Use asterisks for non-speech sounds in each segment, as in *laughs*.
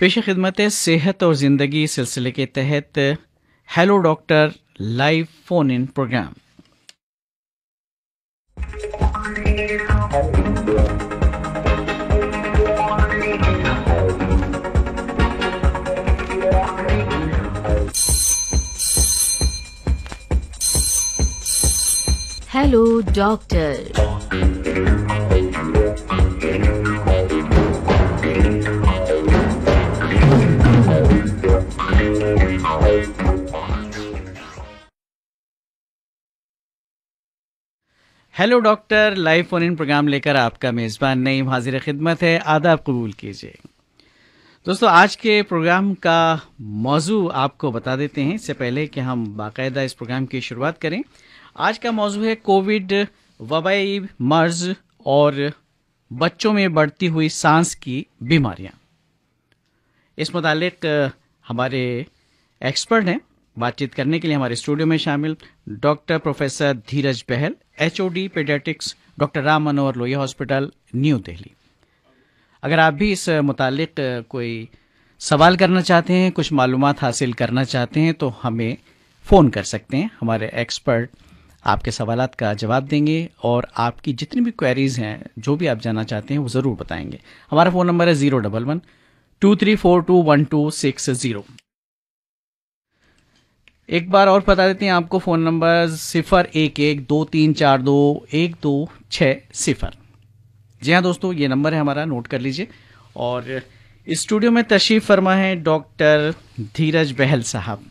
पेश खिदमत सेहत और ज़िंदगी सिलसिले के तहत hello doctor live phone in program hello doctor hello doctor live phone in program लेकर आपका मेज़बान नईम हाजिर खिदमत है आदाब कबूल कीजिए दोस्तों आज के प्रोग्राम का मौजू आपको बता देते हैं इससे पहले कि हम बाकायदा इस प्रोग्राम की शुरुआत करें आज का मौजू है कोविड वबाई मर्ज और बच्चों में बढ़ती हुई सांस की बीमारियां इस मुतालिक हमारे एक्सपर्ट हैं बातचीत करने के लिए हमारे स्टूडियो में शामिल doctor professor Dheeraj Bahl H O D paediatrics doctor Ram Manohar Lohia hospital new Delhi अगर आप भी इस मुतालिक कोई सवाल करना चाहते हैं कुछ मालूम हासिल करना चाहते हैं तो हमें फ़ोन कर सकते हैं हमारे एक्सपर्ट आपके सवाल का जवाब देंगे और आपकी जितनी भी क्वेरीज हैं जो भी आप जानना चाहते हैं वो ज़रूर बताएंगे हमारा फ़ोन नंबर है zero double one two three four two one two six zero एक बार और बता देते हैं आपको फ़ोन नंबर सिफ़र एक एक दो तीन चार दो एक दो छः सिफ़र जी हाँ दोस्तों ये नंबर है हमारा नोट कर लीजिए और स्टूडियो में तशरीफ फरमा है डॉक्टर धीरज बहल साहब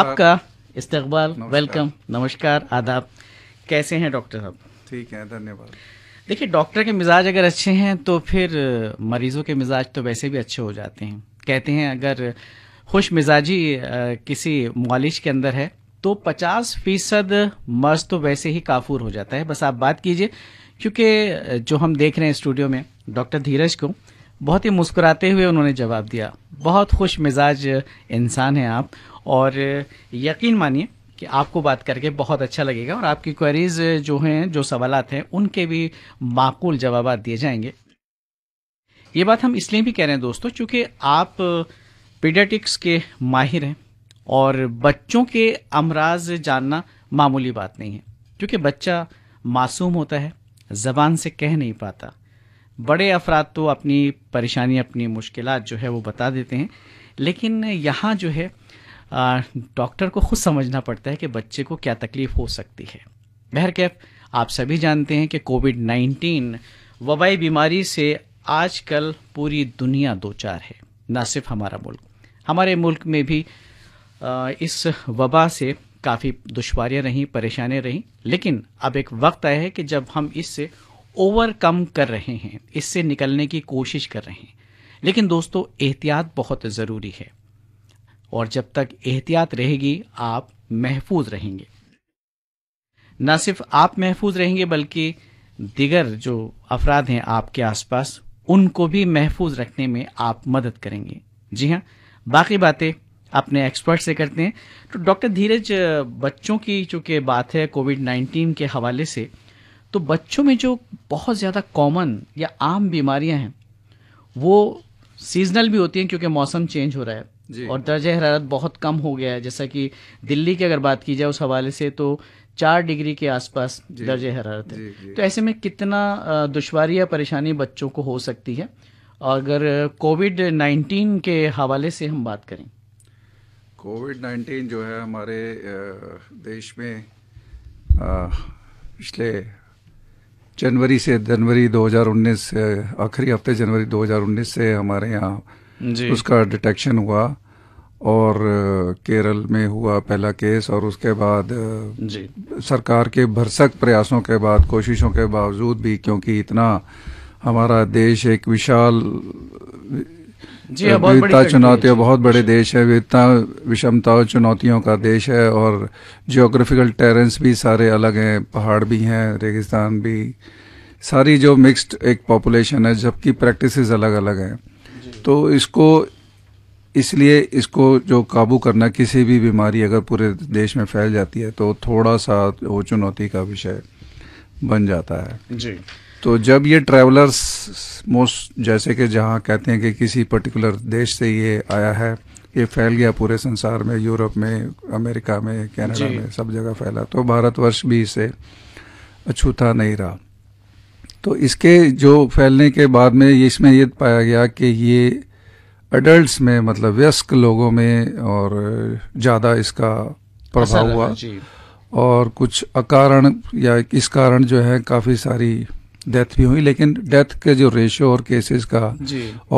आपका इस्तकबाल वेलकम नमस्कार आदाब कैसे हैं डॉक्टर साहब ठीक है धन्यवाद देखिए डॉक्टर के मिजाज अगर अच्छे हैं तो फिर मरीजों के मिजाज तो वैसे भी अच्छे हो जाते हैं कहते हैं अगर खुश मिजाजी किसी मालिश के अंदर है तो 50 फीसद मर्ज तो वैसे ही काफूर हो जाता है बस आप बात कीजिए क्योंकि जो हम देख रहे हैं स्टूडियो में डॉक्टर धीरज को बहुत ही मुस्कुराते हुए उन्होंने जवाब दिया बहुत खुश मिजाज इंसान हैं आप और यकीन मानिए कि आपको बात करके बहुत अच्छा लगेगा और आपकी क्वेरीज जो हैं जो सवालत हैं उनके भी माकूल जवाब दिए जाएंगे ये बात हम इसलिए भी कह रहे हैं दोस्तों क्योंकि आप पीडियाटिक्स के माहिर हैं और बच्चों के अमराज जानना मामूली बात नहीं है क्योंकि बच्चा मासूम होता है ज़बान से कह नहीं पाता बड़े अफराद तो अपनी परेशानी अपनी मुश्किल जो है वो बता देते हैं लेकिन यहाँ जो है डॉक्टर को खुद समझना पड़ता है कि बच्चे को क्या तकलीफ़ हो सकती है बहर कैफ़ आप सभी जानते हैं कि कोविड 19 वबाई बीमारी से आजकल पूरी दुनिया दो चार है ना सिर्फ हमारा मुल्क हमारे मुल्क में भी इस वबा से काफ़ी दुशारियाँ रहीं परेशानियाँ रहीं लेकिन अब एक वक्त आया है कि जब हम इससे ओवरकम कर रहे हैं इससे निकलने की कोशिश कर रहे हैं लेकिन दोस्तों एहतियात बहुत ज़रूरी है और जब तक एहतियात रहेगी आप महफूज रहेंगे ना सिर्फ आप महफूज रहेंगे बल्कि दिगर जो अफराद हैं आपके आसपास उनको भी महफूज रखने में आप मदद करेंगे जी हाँ बाकी बातें अपने एक्सपर्ट से करते हैं तो डॉक्टर धीरज बच्चों की चूँकि बात है कोविड नाइन्टीन के हवाले से तो बच्चों में जो बहुत ज़्यादा कॉमन या आम बीमारियां हैं वो सीजनल भी होती हैं क्योंकि मौसम चेंज हो रहा है और दर्ज हरारत बहुत कम हो गया है जैसा कि दिल्ली की अगर बात की जाए उस हवाले से तो चार डिग्री के आसपास दर्ज हरारत है तो ऐसे में कितना दुशवार या परेशानी बच्चों को हो सकती है और अगर कोविड नाइन्टीन के हवाले से हम बात करें कोविड नाइन्टीन जो है हमारे देश में पिछले जनवरी से जनवरी 2019 आखिरी हफ्ते जनवरी 2019 से हमारे यहाँ उसका डिटेक्शन हुआ और केरल में हुआ पहला केस और उसके बाद जी। सरकार के भरसक प्रयासों के बाद कोशिशों के बावजूद भी क्योंकि इतना हमारा देश एक विशाल विविधता चुनौतियाँ बहुत बड़े देश है विविधता विषमता और चुनौतियों का देश है और जियोग्राफिकल टेरेंस भी सारे अलग हैं पहाड़ भी हैं रेगिस्तान भी सारी जो मिक्स्ड एक पॉपुलेशन है जबकि प्रैक्टिसेस अलग अलग हैं तो इसको इसलिए इसको जो काबू करना किसी भी बीमारी अगर पूरे देश में फैल जाती है तो थोड़ा सा वो चुनौती का विषय बन जाता है जी तो जब ये ट्रैवलर्स मोस्ट जैसे कि जहाँ कहते हैं कि किसी पर्टिकुलर देश से ये आया है ये फैल गया पूरे संसार में यूरोप में अमेरिका में कनाडा में सब जगह फैला तो भारतवर्ष भी इसे अछूता नहीं रहा तो इसके जो फैलने के बाद में इसमें ये पाया गया कि ये एडल्ट में मतलब व्यस्क लोगों में और ज़्यादा इसका प्रभाव हुआ और कुछ अकारण या इस कारण जो है काफ़ी सारी डेथ भी हुई लेकिन डेथ के जो रेशियो और केसेस का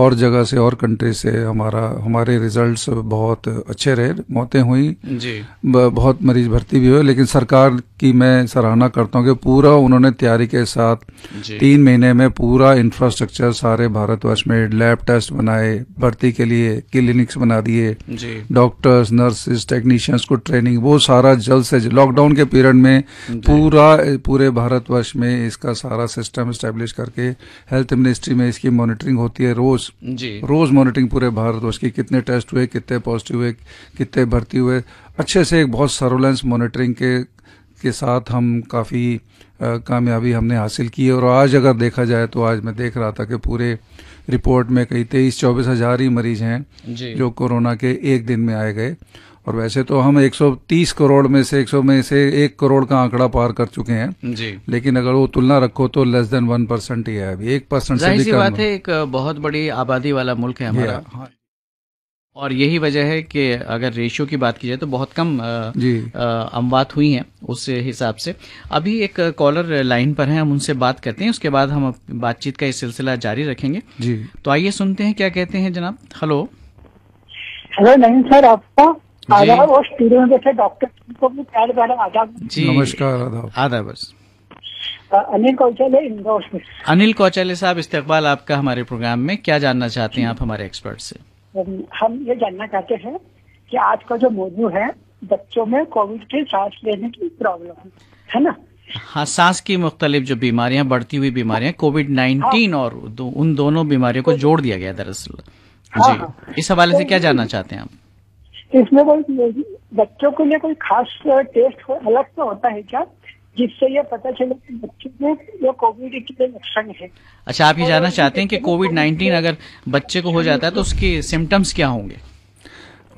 और जगह से और कंट्री से हमारा हमारे रिजल्ट्स बहुत अच्छे रहे मौतें हुई जी बहुत मरीज भर्ती भी हुए लेकिन सरकार की मैं सराहना करता हूँ कि पूरा उन्होंने तैयारी के साथ तीन महीने में पूरा इंफ्रास्ट्रक्चर सारे भारतवर्ष में लैब टेस्ट बनाए भर्ती के लिए क्लिनिक्स बना दिए डॉक्टर्स नर्सिस टेक्नीशियंस को ट्रेनिंग वो सारा जल्द से लॉकडाउन के पीरियड में पूरा पूरे भारतवर्ष में इसका सारा सिस्टम सिस्टम इस्टेब्लिश करके हेल्थ मिनिस्ट्री में इसकी मॉनिटरिंग होती है रोज जी रोज मॉनिटरिंग पूरे भारतवर्ष की कितने टेस्ट हुए कितने पॉजिटिव हुए कितने भर्ती हुए अच्छे से एक बहुत सर्वलेंस मॉनिटरिंग के के साथ हम काफ़ी कामयाबी हमने हासिल की है और आज अगर देखा जाए तो आज मैं देख रहा था कि पूरे रिपोर्ट में कई तेईस चौबीस हज़ार ही मरीज हैं जो कोरोना के एक दिन में आए गए और वैसे तो हम 130 करोड़ में से 100 में से एक करोड़ का आंकड़ा पार कर चुके हैं जी लेकिन अगर वो तुलना रखो तो लेस देन वन परसेंट ही है अभी एक परसेंट से भी बात है एक बहुत बड़ी आबादी वाला मुल्क है हमारा हाँ। और यही वजह है कि अगर रेशियो की बात की जाए तो बहुत कम अमवात हुई हैं उस हिसाब से अभी एक कॉलर लाइन पर हैं हम उनसे बात करते हैं उसके बाद हम बातचीत का ये सिलसिला जारी रखेंगे जी तो आइए सुनते हैं क्या कहते हैं जनाब हेलो हेलो नहीं सर आपका आदाब और स्टूडियो में बैठे डॉक्टर को भी प्यार भरा आदाब नमस्कार आदाब आदाब अनिल कौचाले इंदौर से अनिल कौचाले साहब इस्तेबाल आपका हमारे प्रोग्राम में क्या जानना चाहते हैं आप हमारे एक्सपर्ट से हम ये जानना चाहते हैं कि आज का जो मौजूद है बच्चों में कोविड के सांस लेने की प्रॉब्लम है ना हाँ सांस की मुख्तलिफ जो बीमारियां बढ़ती हुई बीमारियां कोविड नाइन्टीन हाँ। और दो, उन दोनों बीमारियों को तो- जोड़ दिया गया दरअसल हाँ, जी हाँ। इस हवाले से तो क्या जानना चाहते हैं आप इसमें कोई बच्चों के लिए कोई खास टेस्ट अलग तो होता है क्या जिससे ये पता चले कि बच्चों में जो कोविड के लक्षण है अच्छा आप ये जानना चाहते हैं कि कोविड नाइन्टीन अगर बच्चे को हो जाता है तो उसके सिम्टम्स क्या होंगे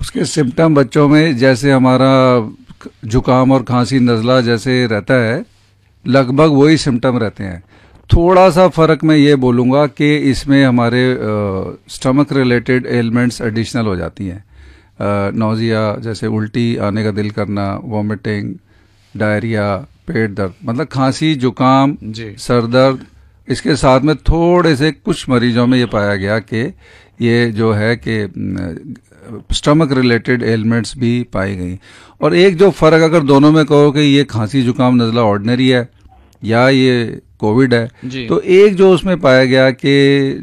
उसके सिम्टम बच्चों में जैसे हमारा जुकाम और खांसी नज़ला जैसे रहता है लगभग वही सिम्टम रहते हैं थोड़ा सा फ़र्क मैं ये बोलूँगा कि इसमें हमारे स्टमक रिलेटेड एलिमेंट्स एडिशनल हो जाती हैं नौजिया जैसे उल्टी आने का दिल करना वॉमिटिंग डायरिया पेट दर्द मतलब खांसी जुकाम सर दर्द इसके साथ में थोड़े से कुछ मरीजों में ये पाया गया कि ये जो है कि स्टमक रिलेटेड एलिमेंट्स भी पाई गई और एक जो फ़र्क अगर दोनों में कहो कि ये खांसी जुकाम नज़ला ऑर्डनरी है या ये कोविड है तो एक जो उसमें पाया गया कि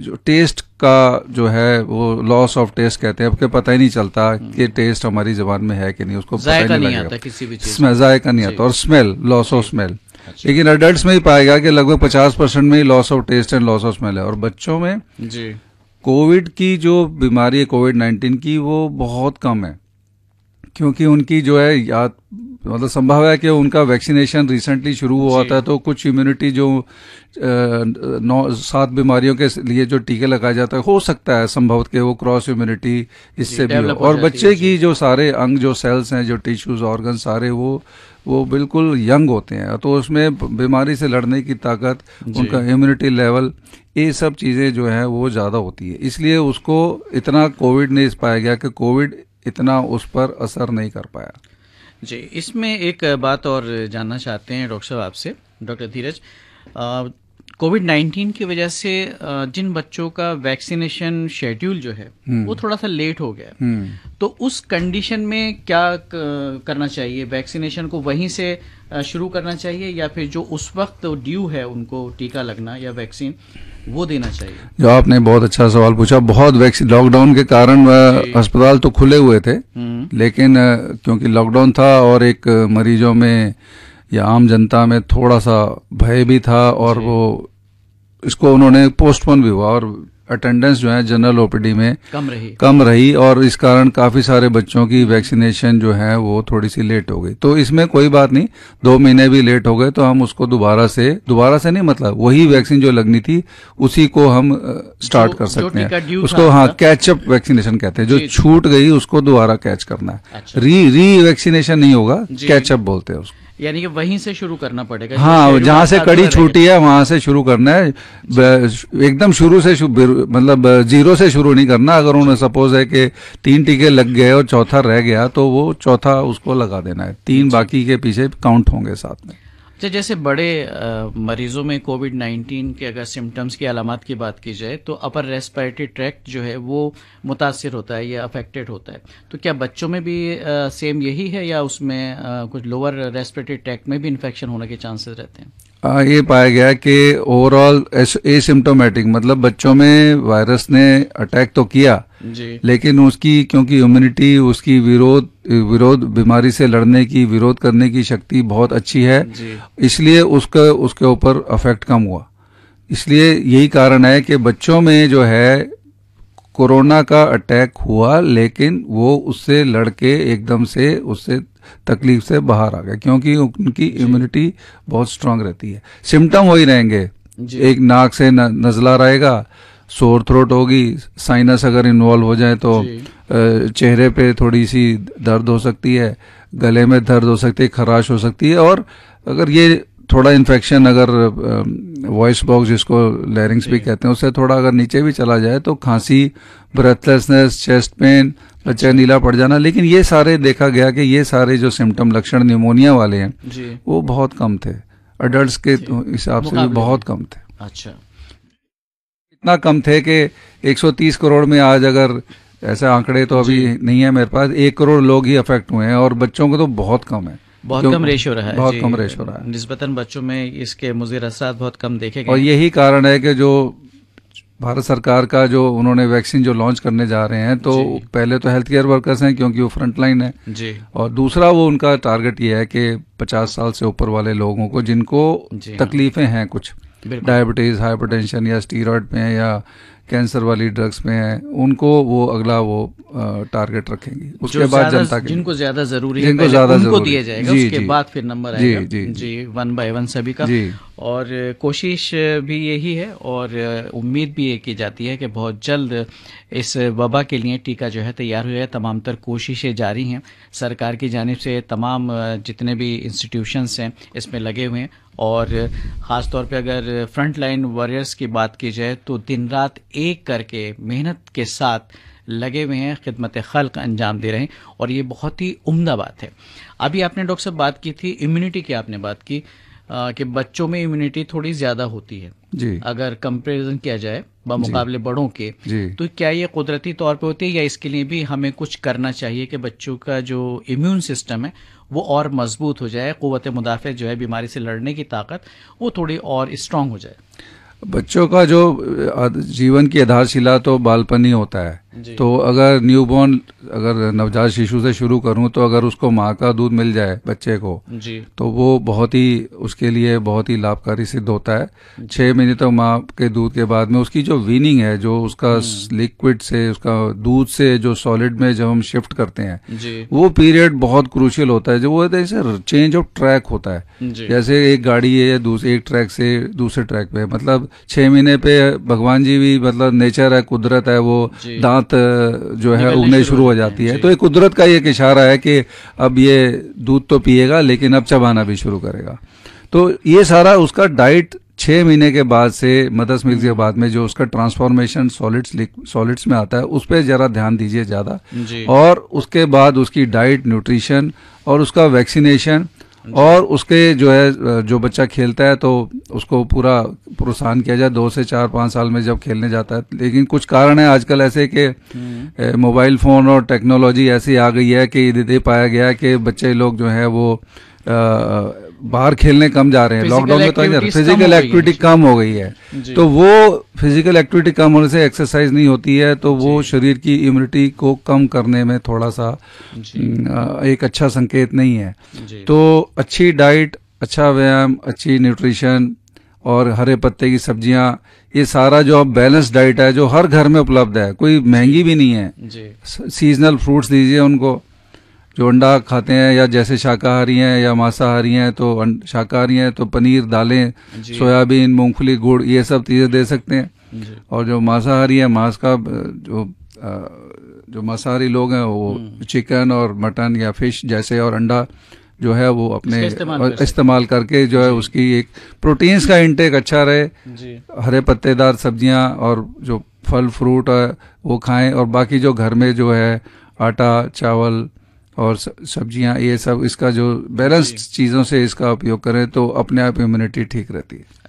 जो टेस्ट का जो है वो लॉस ऑफ टेस्ट कहते हैं आपके पता ही नहीं चलता हम्म। कि टेस्ट हमारी जबान में है कि नहीं उसको पता ही नहीं, नहीं आता किसी भी जायका नहीं आता और स्मेल लॉस ऑफ स्मेल लेकिन अडल्ट में ही पाया गया कि लगभग पचास परसेंट में ही loss of taste and loss of smell है और बच्चों में कोविड की जो बीमारी है कोविड नाइन्टीन की वो बहुत कम है क्योंकि उनकी जो है याद मतलब संभव है कि उनका वैक्सीनेशन रिसेंटली शुरू हुआ था तो कुछ इम्यूनिटी जो नौ सात बीमारियों के लिए जो टीके लगाया जाते हैं हो सकता है संभव के वो क्रॉस इम्यूनिटी इससे भी हो और बच्चे की जो सारे अंग जो सेल्स हैं जो टिश्यूज ऑर्गन सारे वो वो बिल्कुल यंग होते हैं तो उसमें बीमारी से लड़ने की ताकत उनका इम्यूनिटी लेवल ये सब चीज़ें जो हैं वो ज़्यादा होती है इसलिए उसको इतना कोविड नहीं पाया गया कि कोविड इतना उस पर असर नहीं कर पाया जी इसमें एक बात और जानना चाहते हैं डॉक्टर साहब आपसे डॉक्टर धीरज कोविड नाइन्टीन की वजह से जिन बच्चों का वैक्सीनेशन शेड्यूल जो है हम्म। वो थोड़ा सा लेट हो गया हम्म। तो उस कंडीशन में क्या करना चाहिए वैक्सीनेशन को वहीं से शुरू करना चाहिए या फिर जो उस वक्त ड्यू है उनको टीका लगना या वैक्सीन वो देना चाहिए जो आपने बहुत अच्छा सवाल पूछा बहुत वैक्सीन लॉकडाउन के कारण अस्पताल तो खुले हुए थे हम्म। लेकिन क्योंकि लॉकडाउन था और एक मरीजों में या आम जनता में थोड़ा सा भय भी था और वो इसको उन्होंने पोस्टपोन भी हुआ और अटेंडेंस जो है जनरल ओपीडी में कम रही कम रही और इस कारण काफ़ी सारे बच्चों की वैक्सीनेशन जो है वो थोड़ी सी लेट हो गई तो इसमें कोई बात नहीं दो महीने भी लेट हो गए तो हम उसको दोबारा से दोबारा से नहीं मतलब वही वैक्सीन जो लगनी थी उसी को हम स्टार्ट कर सकते हैं उसको हाँ कैचअप वैक्सीनेशन कहते हैं जो छूट गई उसको दोबारा कैच करना है री री वैक्सीनेशन नहीं होगा कैचअप बोलते हैं उसको यानी कि वहीं से शुरू करना पड़ेगा हाँ जहाँ से कड़ी छूटी है वहां से शुरू करना है एकदम शुरू से मतलब जीरो से शुरू नहीं करना अगर उन्हें सपोज है कि तीन टीके लग गए और चौथा रह गया तो वो चौथा उसको लगा देना है तीन बाकी के पीछे काउंट होंगे साथ में अच्छा जैसे बड़े आ, मरीजों में कोविड 19 के अगर सिम्टम्स की अलामत की बात की जाए तो अपर रेस्पिरेटरी ट्रैक्ट जो है वो मुतासर होता है या अफेक्टेड होता है तो क्या बच्चों में भी आ, सेम यही है या उसमें आ, कुछ लोअर रेस्पिरेटरी ट्रैक्ट में भी इन्फेक्शन होने के चांसेस रहते हैं आ, ये पाया गया कि ओवरऑल एसिम्टोमेटिक मतलब बच्चों में वायरस ने अटैक तो किया जी। लेकिन उसकी क्योंकि इम्यूनिटी उसकी विरोध विरोध बीमारी से लड़ने की विरोध करने की शक्ति बहुत अच्छी है इसलिए उसका उसके ऊपर अफेक्ट कम हुआ इसलिए यही कारण है कि बच्चों में जो है कोरोना का अटैक हुआ लेकिन वो उससे लड़के एकदम से उससे तकलीफ से बाहर आ गए क्योंकि उनकी इम्यूनिटी बहुत स्ट्रांग रहती है सिम्टम वही रहेंगे एक नाक से न, नजला रहेगा सोर थ्रोट होगी साइनस अगर इन्वॉल्व हो जाए तो चेहरे पे थोड़ी सी दर्द हो सकती है गले में दर्द हो सकती है खराश हो सकती है और अगर ये थोड़ा इन्फेक्शन अगर वॉइस बॉक्स जिसको लेरिंग्स भी कहते हैं उससे थोड़ा अगर नीचे भी चला जाए तो खांसी ब्रेथलेसनेस चेस्ट पेन बच्चा नीला पड़ जाना लेकिन ये सारे देखा गया कि ये सारे जो सिम्टम लक्षण न्यूमोनिया वाले हैं वो बहुत कम थे अडल्ट के हिसाब से भी बहुत कम थे अच्छा इतना कम थे कि 130 करोड़ में आज अगर ऐसे आंकड़े तो अभी नहीं है मेरे पास एक करोड़ लोग ही अफेक्ट हुए हैं और बच्चों के तो बहुत कम है बहुत कम रेशो रहा है बहुत कम रेशो रहा है नस्बता बच्चों में इसके मुजिर असरा बहुत कम देखे गए और यही कारण है कि जो भारत सरकार का जो उन्होंने वैक्सीन जो लॉन्च करने जा रहे हैं तो पहले तो हेल्थ केयर वर्कर्स हैं क्योंकि वो फ्रंट लाइन है जी और दूसरा वो उनका टारगेट ये है कि 50 साल से ऊपर वाले लोगों को जिनको तकलीफें हैं कुछ डायबिटीज़ हाइपरटेंशन या स्टीरॉयड में या कैंसर वाली ड्रग्स में है उनको वो अगला वो टारगेट रखेंगे उसके बाद जनता के जिनको ज्यादा जरूरी है जिनको ज्यादा उनको दिया जाएगा जी, उसके जी, बाद फिर नंबर आएगा जी जी, जी वन बाय वन सभी का जी, और कोशिश भी यही है और उम्मीद भी ये की जाती है कि बहुत जल्द इस वबा के लिए टीका जो है तैयार हुआ है तमाम तर कोशिशें जारी हैं सरकार की जानब से तमाम जितने भी इंस्टीट्यूशंस हैं इसमें लगे हुए हैं और ख़ास तौर पे अगर फ्रंट लाइन वॉरियर्स की बात की जाए तो दिन रात एक करके मेहनत के साथ लगे हुए हैं खिदमत खल्क अंजाम दे रहे हैं और ये बहुत ही उम्दा बात है अभी आपने डॉक्टर साहब बात की थी इम्यूनिटी की आपने बात की कि बच्चों में इम्यूनिटी थोड़ी ज़्यादा होती है जी अगर कंपेरिजन किया जाए बमुकाबले बड़ों के तो क्या ये कुदरती तौर पे होती है या इसके लिए भी हमें कुछ करना चाहिए कि बच्चों का जो इम्यून सिस्टम है वो और मजबूत हो जाए क़वत मुदाफ़ जो है बीमारी से लड़ने की ताकत वो थोड़ी और स्ट्रांग हो जाए बच्चों का जो जीवन की आधारशिला तो बालपन ही होता है तो अगर न्यू बॉर्न अगर नवजात शिशु से शुरू करूं तो अगर उसको माँ का दूध मिल जाए बच्चे को जी तो वो बहुत ही उसके लिए बहुत ही लाभकारी सिद्ध होता है छः महीने तो माँ के दूध के बाद में उसकी जो वीनिंग है जो उसका लिक्विड हम्म। से उसका दूध से जो सॉलिड में जब हम शिफ्ट करते हैं वो पीरियड बहुत क्रूशियल होता है जो वो जैसे चेंज ऑफ ट्रैक होता है जैसे एक गाड़ी है दूसरे एक ट्रैक से दूसरे ट्रैक पे मतलब छः महीने पे भगवान जी भी मतलब नेचर है कुदरत है वो दांत साथ जो है उगने शुरू हो जाती है तो एक कुदरत का एक इशारा है कि अब ये दूध तो पिएगा लेकिन अब चबाना भी शुरू करेगा तो ये सारा उसका डाइट छः महीने के बाद से मदस मिल्क के बाद में जो उसका ट्रांसफॉर्मेशन सॉलिड्स सॉलिड्स में आता है उस पर ज़रा ध्यान दीजिए ज़्यादा और उसके बाद उसकी डाइट न्यूट्रिशन और उसका वैक्सीनेशन और उसके जो है जो बच्चा खेलता है तो उसको पूरा प्रोत्साहन किया जाए दो से चार पाँच साल में जब खेलने जाता है लेकिन कुछ कारण है आजकल ऐसे कि हम्म। मोबाइल फ़ोन और टेक्नोलॉजी ऐसी आ गई है कि दे पाया गया कि बच्चे लोग जो है वो आ, बाहर खेलने कम जा रहे हैं लॉकडाउन में तो फिजिकल एक्टिविटी कम हो गई है तो वो फिजिकल एक्टिविटी कम होने से एक्सरसाइज नहीं होती है तो वो शरीर की इम्यूनिटी को कम करने में थोड़ा सा एक अच्छा संकेत नहीं है तो अच्छी डाइट अच्छा व्यायाम अच्छी न्यूट्रिशन और हरे पत्ते की सब्जियां ये सारा जो अब बैलेंस डाइट है जो हर घर में उपलब्ध है कोई महंगी भी नहीं है सीजनल फ्रूट्स दीजिए उनको जो अंडा खाते हैं या जैसे शाकाहारी हैं या मांसाहारी हैं तो अं-, शाकाहारी हैं तो पनीर दालें सोयाबीन मूंगफली गुड़ ये सब चीज़ें दे सकते हैं और जो मांसाहारी है मांस का जो आ, जो मांसाहारी लोग हैं वो हम्म। चिकन और मटन या फिश जैसे और अंडा जो है वो अपने इस्तेमाल, कर करके जो है उसकी एक प्रोटीन्स का इंटेक अच्छा रहे हरे पत्तेदार सब्जियां और जो फल फ्रूट है वो खाएं और बाकी जो घर में जो है आटा चावल और सब्जियां ये सब इसका जो बैलेंस्ड चीज़ों से इसका उपयोग करें तो अपने आप इम्यूनिटी ठीक रहती है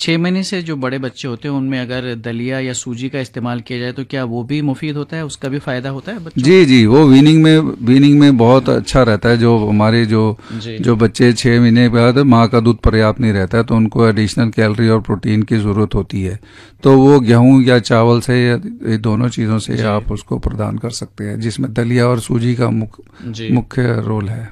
छः महीने से जो बड़े बच्चे होते हैं उनमें अगर दलिया या सूजी का इस्तेमाल किया जाए तो क्या वो भी मुफीद होता है उसका भी फ़ायदा होता है बच्चों जी जी वो वीनिंग में वीनिंग में बहुत अच्छा रहता है जो हमारे जो जो बच्चे छः महीने के बाद माँ का दूध पर्याप्त नहीं रहता है तो उनको एडिशनल कैलरी और प्रोटीन की ज़रूरत होती है तो वो गेहूँ या चावल से या दोनों चीज़ों से आप उसको प्रदान कर सकते हैं जिसमें दलिया और सूजी का मुख्य रोल है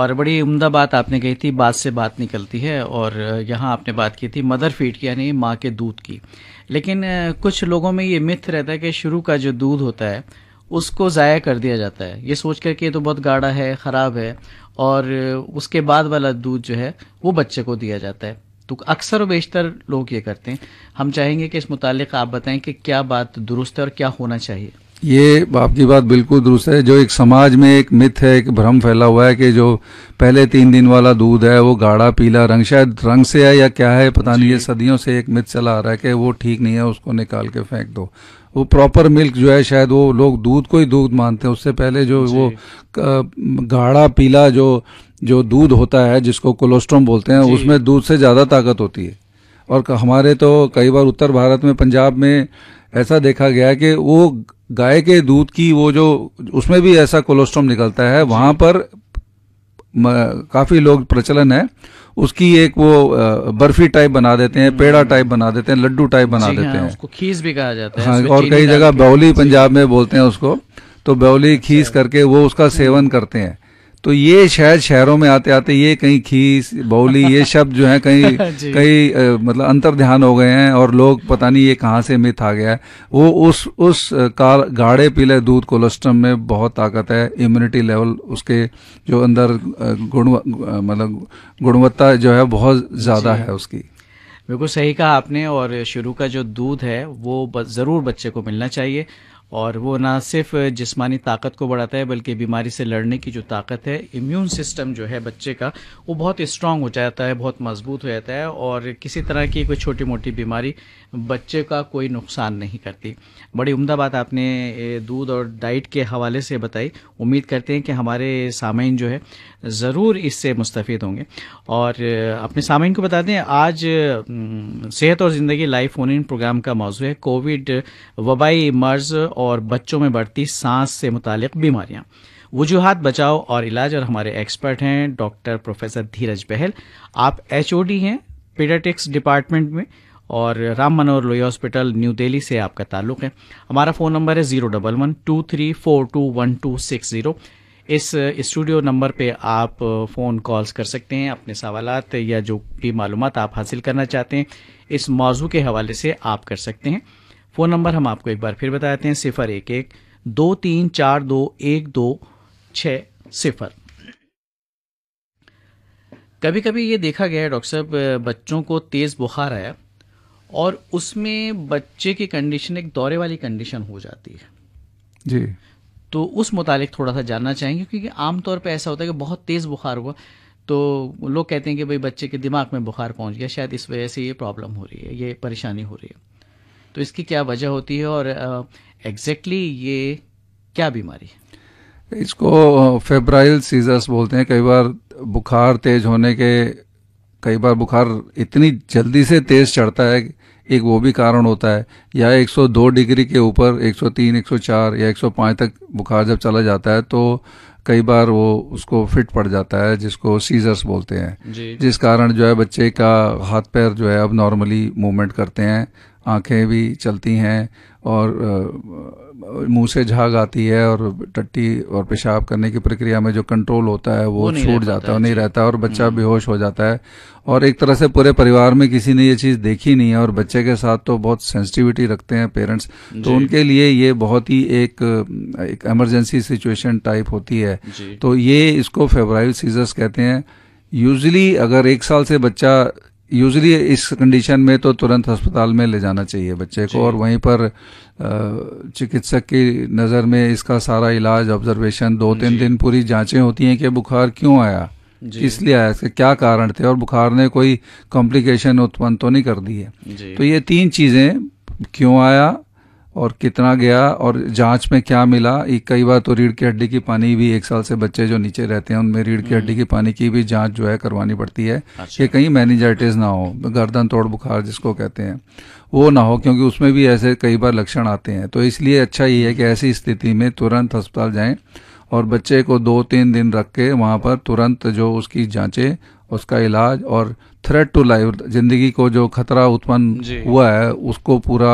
और बड़ी उम्दा बात आपने कही थी बात से बात निकलती है और यहाँ आपने बात की थी मदर फीड की यानी माँ के दूध की लेकिन कुछ लोगों में ये मिथ रहता है कि शुरू का जो दूध होता है उसको ज़ाया कर दिया जाता है ये सोच करके तो बहुत गाढ़ा है ख़राब है और उसके बाद वाला दूध जो है वो बच्चे को दिया जाता है तो अक्सर और बेशतर लोग ये करते हैं हम चाहेंगे कि इस मुतल आप बताएं कि क्या बात दुरुस्त है और क्या होना चाहिए ये आपकी बात बिल्कुल दुरुस्त है जो एक समाज में एक मिथ है एक भ्रम फैला हुआ है कि जो पहले तीन दिन वाला दूध है वो गाढ़ा पीला रंग शायद रंग से है या क्या है पता नहीं ये सदियों से एक मिथ चला आ रहा है कि वो ठीक नहीं है उसको निकाल के फेंक दो वो प्रॉपर मिल्क जो है शायद वो लोग दूध को ही दूध मानते हैं उससे पहले जो वो गाढ़ा पीला जो जो दूध होता है जिसको कोलेस्ट्रोल बोलते हैं उसमें दूध से ज़्यादा ताकत होती है और हमारे तो कई बार उत्तर भारत में पंजाब में ऐसा देखा गया कि वो गाय के दूध की वो जो उसमें भी ऐसा कोलेस्ट्रॉम निकलता है वहाँ पर काफ़ी लोग प्रचलन है उसकी एक वो बर्फी टाइप बना देते हैं पेड़ा टाइप हम्म। बना देते हैं लड्डू टाइप बना देते हाँ, हैं उसको खीस भी कहा जाता है हाँ, और कई जगह बौली पंजाब में बोलते हैं उसको तो बौली खीस करके वो उसका सेवन करते हैं तो ये शायद शहरों में आते आते ये कहीं खीस बौली ये *laughs* शब्द जो है कहीं कहीं मतलब अंतर ध्यान हो गए हैं और लोग पता नहीं ये कहाँ से मिथ आ गया है वो उस उस काल गाढ़े पीले दूध कोलेस्ट्रम में बहुत ताकत है इम्यूनिटी लेवल उसके जो अंदर गुण मतलब गुणवत्ता जो है बहुत ज़्यादा है उसकी बिल्कुल सही कहा आपने और शुरू का जो दूध है वो ज़रूर बच्चे को मिलना चाहिए और वो ना सिर्फ जिस्मानी ताकत को बढ़ाता है बल्कि बीमारी से लड़ने की जो ताकत है इम्यून सिस्टम जो है बच्चे का वो बहुत स्ट्रांग हो जाता है बहुत मजबूत हो जाता है और किसी तरह की कोई छोटी मोटी बीमारी बच्चे का कोई नुकसान नहीं करती बड़ी उम्दा बात आपने दूध और डाइट के हवाले से बताई उम्मीद करते हैं कि हमारे सामीन जो है ज़रूर इससे मुस्तफ़ होंगे और अपने सामीन को बता दें आज सेहत और ज़िंदगी लाइफ फोन इन प्रोग्राम का मौजू है कोविड वबाई मर्ज़ और बच्चों में बढ़ती सांस से मुतक बीमारियाँ वजूहत बचाओ और इलाज और हमारे एक्सपर्ट हैं डॉक्टर प्रोफेसर धीरज बहल आप एच हैं पीडाटिक्स डिपार्टमेंट में और राम मनोहर लोहिया हॉस्पिटल न्यू दिल्ली से आपका ताल्लुक है हमारा फ़ोन नंबर है zero double one two three four two one two six zero इस स्टूडियो नंबर पे आप फ़ोन कॉल्स कर सकते हैं अपने सवाल या जो भी मालूम आप हासिल करना चाहते हैं इस मौजू के हवाले से आप कर सकते हैं फ़ोन नंबर हम आपको एक बार फिर बता देते हैं सिफर एक एक दो तीन चार दो एक दो छ सिफर कभी कभी ये देखा गया है डॉक्टर साहब बच्चों को तेज़ बुखार आया और उसमें बच्चे की कंडीशन एक दौरे वाली कंडीशन हो जाती है जी तो उस मुतालिक थोड़ा सा जानना चाहेंगे क्योंकि आमतौर पर ऐसा होता है कि बहुत तेज़ बुखार हुआ तो लोग कहते हैं कि भाई बच्चे के दिमाग में बुखार पहुंच गया शायद इस वजह से ये प्रॉब्लम हो रही है ये परेशानी हो रही है तो इसकी क्या वजह होती है और एग्जैक्टली exactly ये क्या बीमारी है इसको फेब्राइल सीजर्स बोलते हैं कई बार बुखार तेज होने के कई बार बुखार इतनी जल्दी से तेज चढ़ता है एक वो भी कारण होता है या 102 डिग्री के ऊपर 103, 104 या 105 तक बुखार जब चला जाता है तो कई बार वो उसको फिट पड़ जाता है जिसको सीजर्स बोलते हैं जिस कारण जो है बच्चे का हाथ पैर जो है अब नॉर्मली मूवमेंट करते हैं आंखें भी चलती हैं और मुंह से झाग आती है और टट्टी और पेशाब करने की प्रक्रिया में जो कंट्रोल होता है वो, वो छूट जाता है नहीं रहता और बच्चा हम्म। बेहोश हो जाता है और एक तरह से पूरे परिवार में किसी ने ये चीज़ देखी नहीं है और बच्चे के साथ तो बहुत सेंसिटिविटी रखते हैं पेरेंट्स तो उनके लिए ये बहुत ही एक एक एमरजेंसी सिचुएशन टाइप होती है तो ये इसको फेबराइल सीजर्स कहते हैं यूजली अगर एक साल से बच्चा यूजली इस कंडीशन में तो तुरंत अस्पताल में ले जाना चाहिए बच्चे को और वहीं पर चिकित्सक की नज़र में इसका सारा इलाज ऑब्जर्वेशन दो तीन दिन पूरी जांचें होती हैं कि बुखार क्यों आया इसलिए आया इसके क्या कारण थे और बुखार ने कोई कॉम्प्लिकेशन उत्पन्न तो नहीं कर दी है तो ये तीन चीज़ें क्यों आया और कितना गया और जांच में क्या मिला एक कई बार तो रीढ़ की हड्डी की पानी भी एक साल से बच्चे जो नीचे रहते हैं उनमें रीढ़ की हम्म। हड्डी की पानी की भी जांच जो है करवानी पड़ती है अच्छा। कि कहीं मैनेजाइटिस ना हो गर्दन तोड़ बुखार जिसको कहते हैं वो ना हो क्योंकि उसमें भी ऐसे कई बार लक्षण आते हैं तो इसलिए अच्छा ये है कि ऐसी स्थिति में तुरंत अस्पताल जाएँ और बच्चे को दो तीन दिन रख के वहाँ पर तुरंत जो उसकी जाँचें उसका इलाज और थ्रेट टू लाइफ जिंदगी को जो खतरा उत्पन्न हुआ है उसको पूरा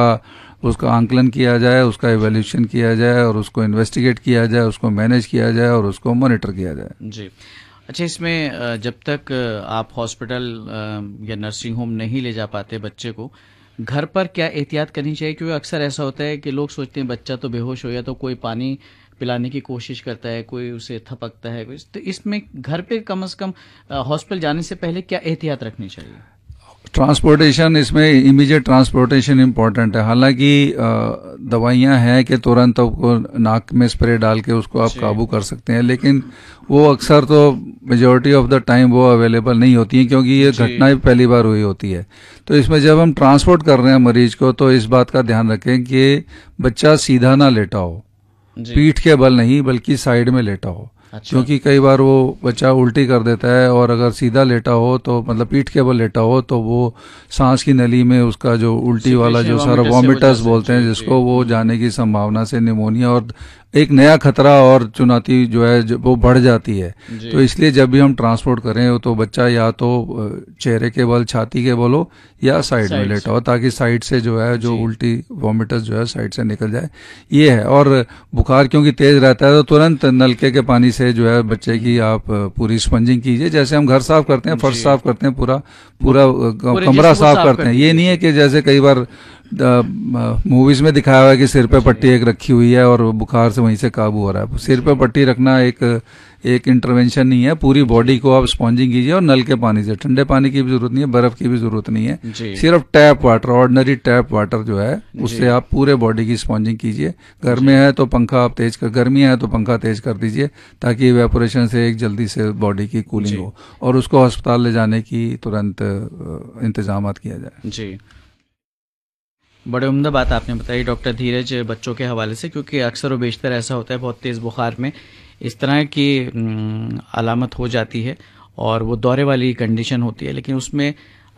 उसका आंकलन किया जाए उसका एवेल्यूशन किया जाए और उसको इन्वेस्टिगेट किया जाए उसको मैनेज किया जाए और उसको मॉनिटर किया जाए जी अच्छा इसमें जब तक आप हॉस्पिटल या नर्सिंग होम नहीं ले जा पाते बच्चे को घर पर क्या एहतियात करनी चाहिए क्योंकि अक्सर ऐसा होता है कि लोग सोचते हैं बच्चा तो बेहोश हो गया तो कोई पानी पिलाने की कोशिश करता है कोई उसे थपकता है तो इसमें घर पे कम से कम हॉस्पिटल जाने से पहले क्या एहतियात रखनी चाहिए ट्रांसपोर्टेशन इसमें इमीडिएट ट्रांसपोर्टेशन इम्पोर्टेंट है हालांकि दवाइयां हैं कि तुरंत आपको नाक में स्प्रे डाल के उसको आप काबू कर सकते हैं लेकिन वो अक्सर तो मेजोरिटी ऑफ द टाइम वो अवेलेबल नहीं होती हैं क्योंकि ये घटना भी पहली बार हुई होती है तो इसमें जब हम ट्रांसपोर्ट कर रहे हैं मरीज को तो इस बात का ध्यान रखें कि बच्चा सीधा ना लेटा हो पीठ के बल नहीं बल्कि साइड में लेटा हो अच्छा। क्योंकि कई बार वो बच्चा उल्टी कर देता है और अगर सीधा लेटा हो तो मतलब पीठ के बल लेटा हो तो वो सांस की नली में उसका जो उल्टी वाला जो सारा वॉमिटस बोलते हैं जिसको वो जाने की संभावना से निमोनिया और एक नया खतरा और चुनौती जो है वो बढ़ जाती है तो इसलिए जब भी हम ट्रांसपोर्ट करें तो बच्चा या तो चेहरे के बल छाती के बल हो या साइड में लेटा हो ताकि साइड से जो है जो उल्टी वॉमिटस जो है साइड से निकल जाए ये है और बुखार क्योंकि तेज रहता है तो तुरंत नलके के पानी से जो है बच्चे की आप पूरी स्पंजिंग कीजिए जैसे हम घर साफ करते हैं फर्श साफ करते हैं पूरा पूरा कमरा साफ करते हैं ये नहीं है कि जैसे कई बार मूवीज़ में दिखाया हुआ है कि सिर पे अच्छा, पट्टी एक रखी हुई है और बुखार से वहीं से काबू हो रहा है सिर पे पट्टी रखना एक एक इंटरवेंशन नहीं है पूरी बॉडी को आप स्पॉन्जिंग कीजिए और नल के पानी से ठंडे पानी की भी जरूरत नहीं है बर्फ की भी जरूरत नहीं है सिर्फ tap water ordinary tap water जो है उससे आप पूरे बॉडी की स्पॉन्जिंग कीजिए गर्मी है तो पंखा आप तेज कर गर्मी है तो पंखा तेज कर दीजिए ताकि वेपोरेशन से एक जल्दी से बॉडी की कूलिंग हो और उसको अस्पताल ले जाने की तुरंत इंतजाम किया जाए जी बड़े उम्दा बात आपने बताई डॉक्टर धीरज बच्चों के हवाले से क्योंकि अक्सर और बेशतर ऐसा होता है बहुत तेज़ बुखार में इस तरह की अलामत हो जाती है और वो दौरे वाली कंडीशन होती है लेकिन उसमें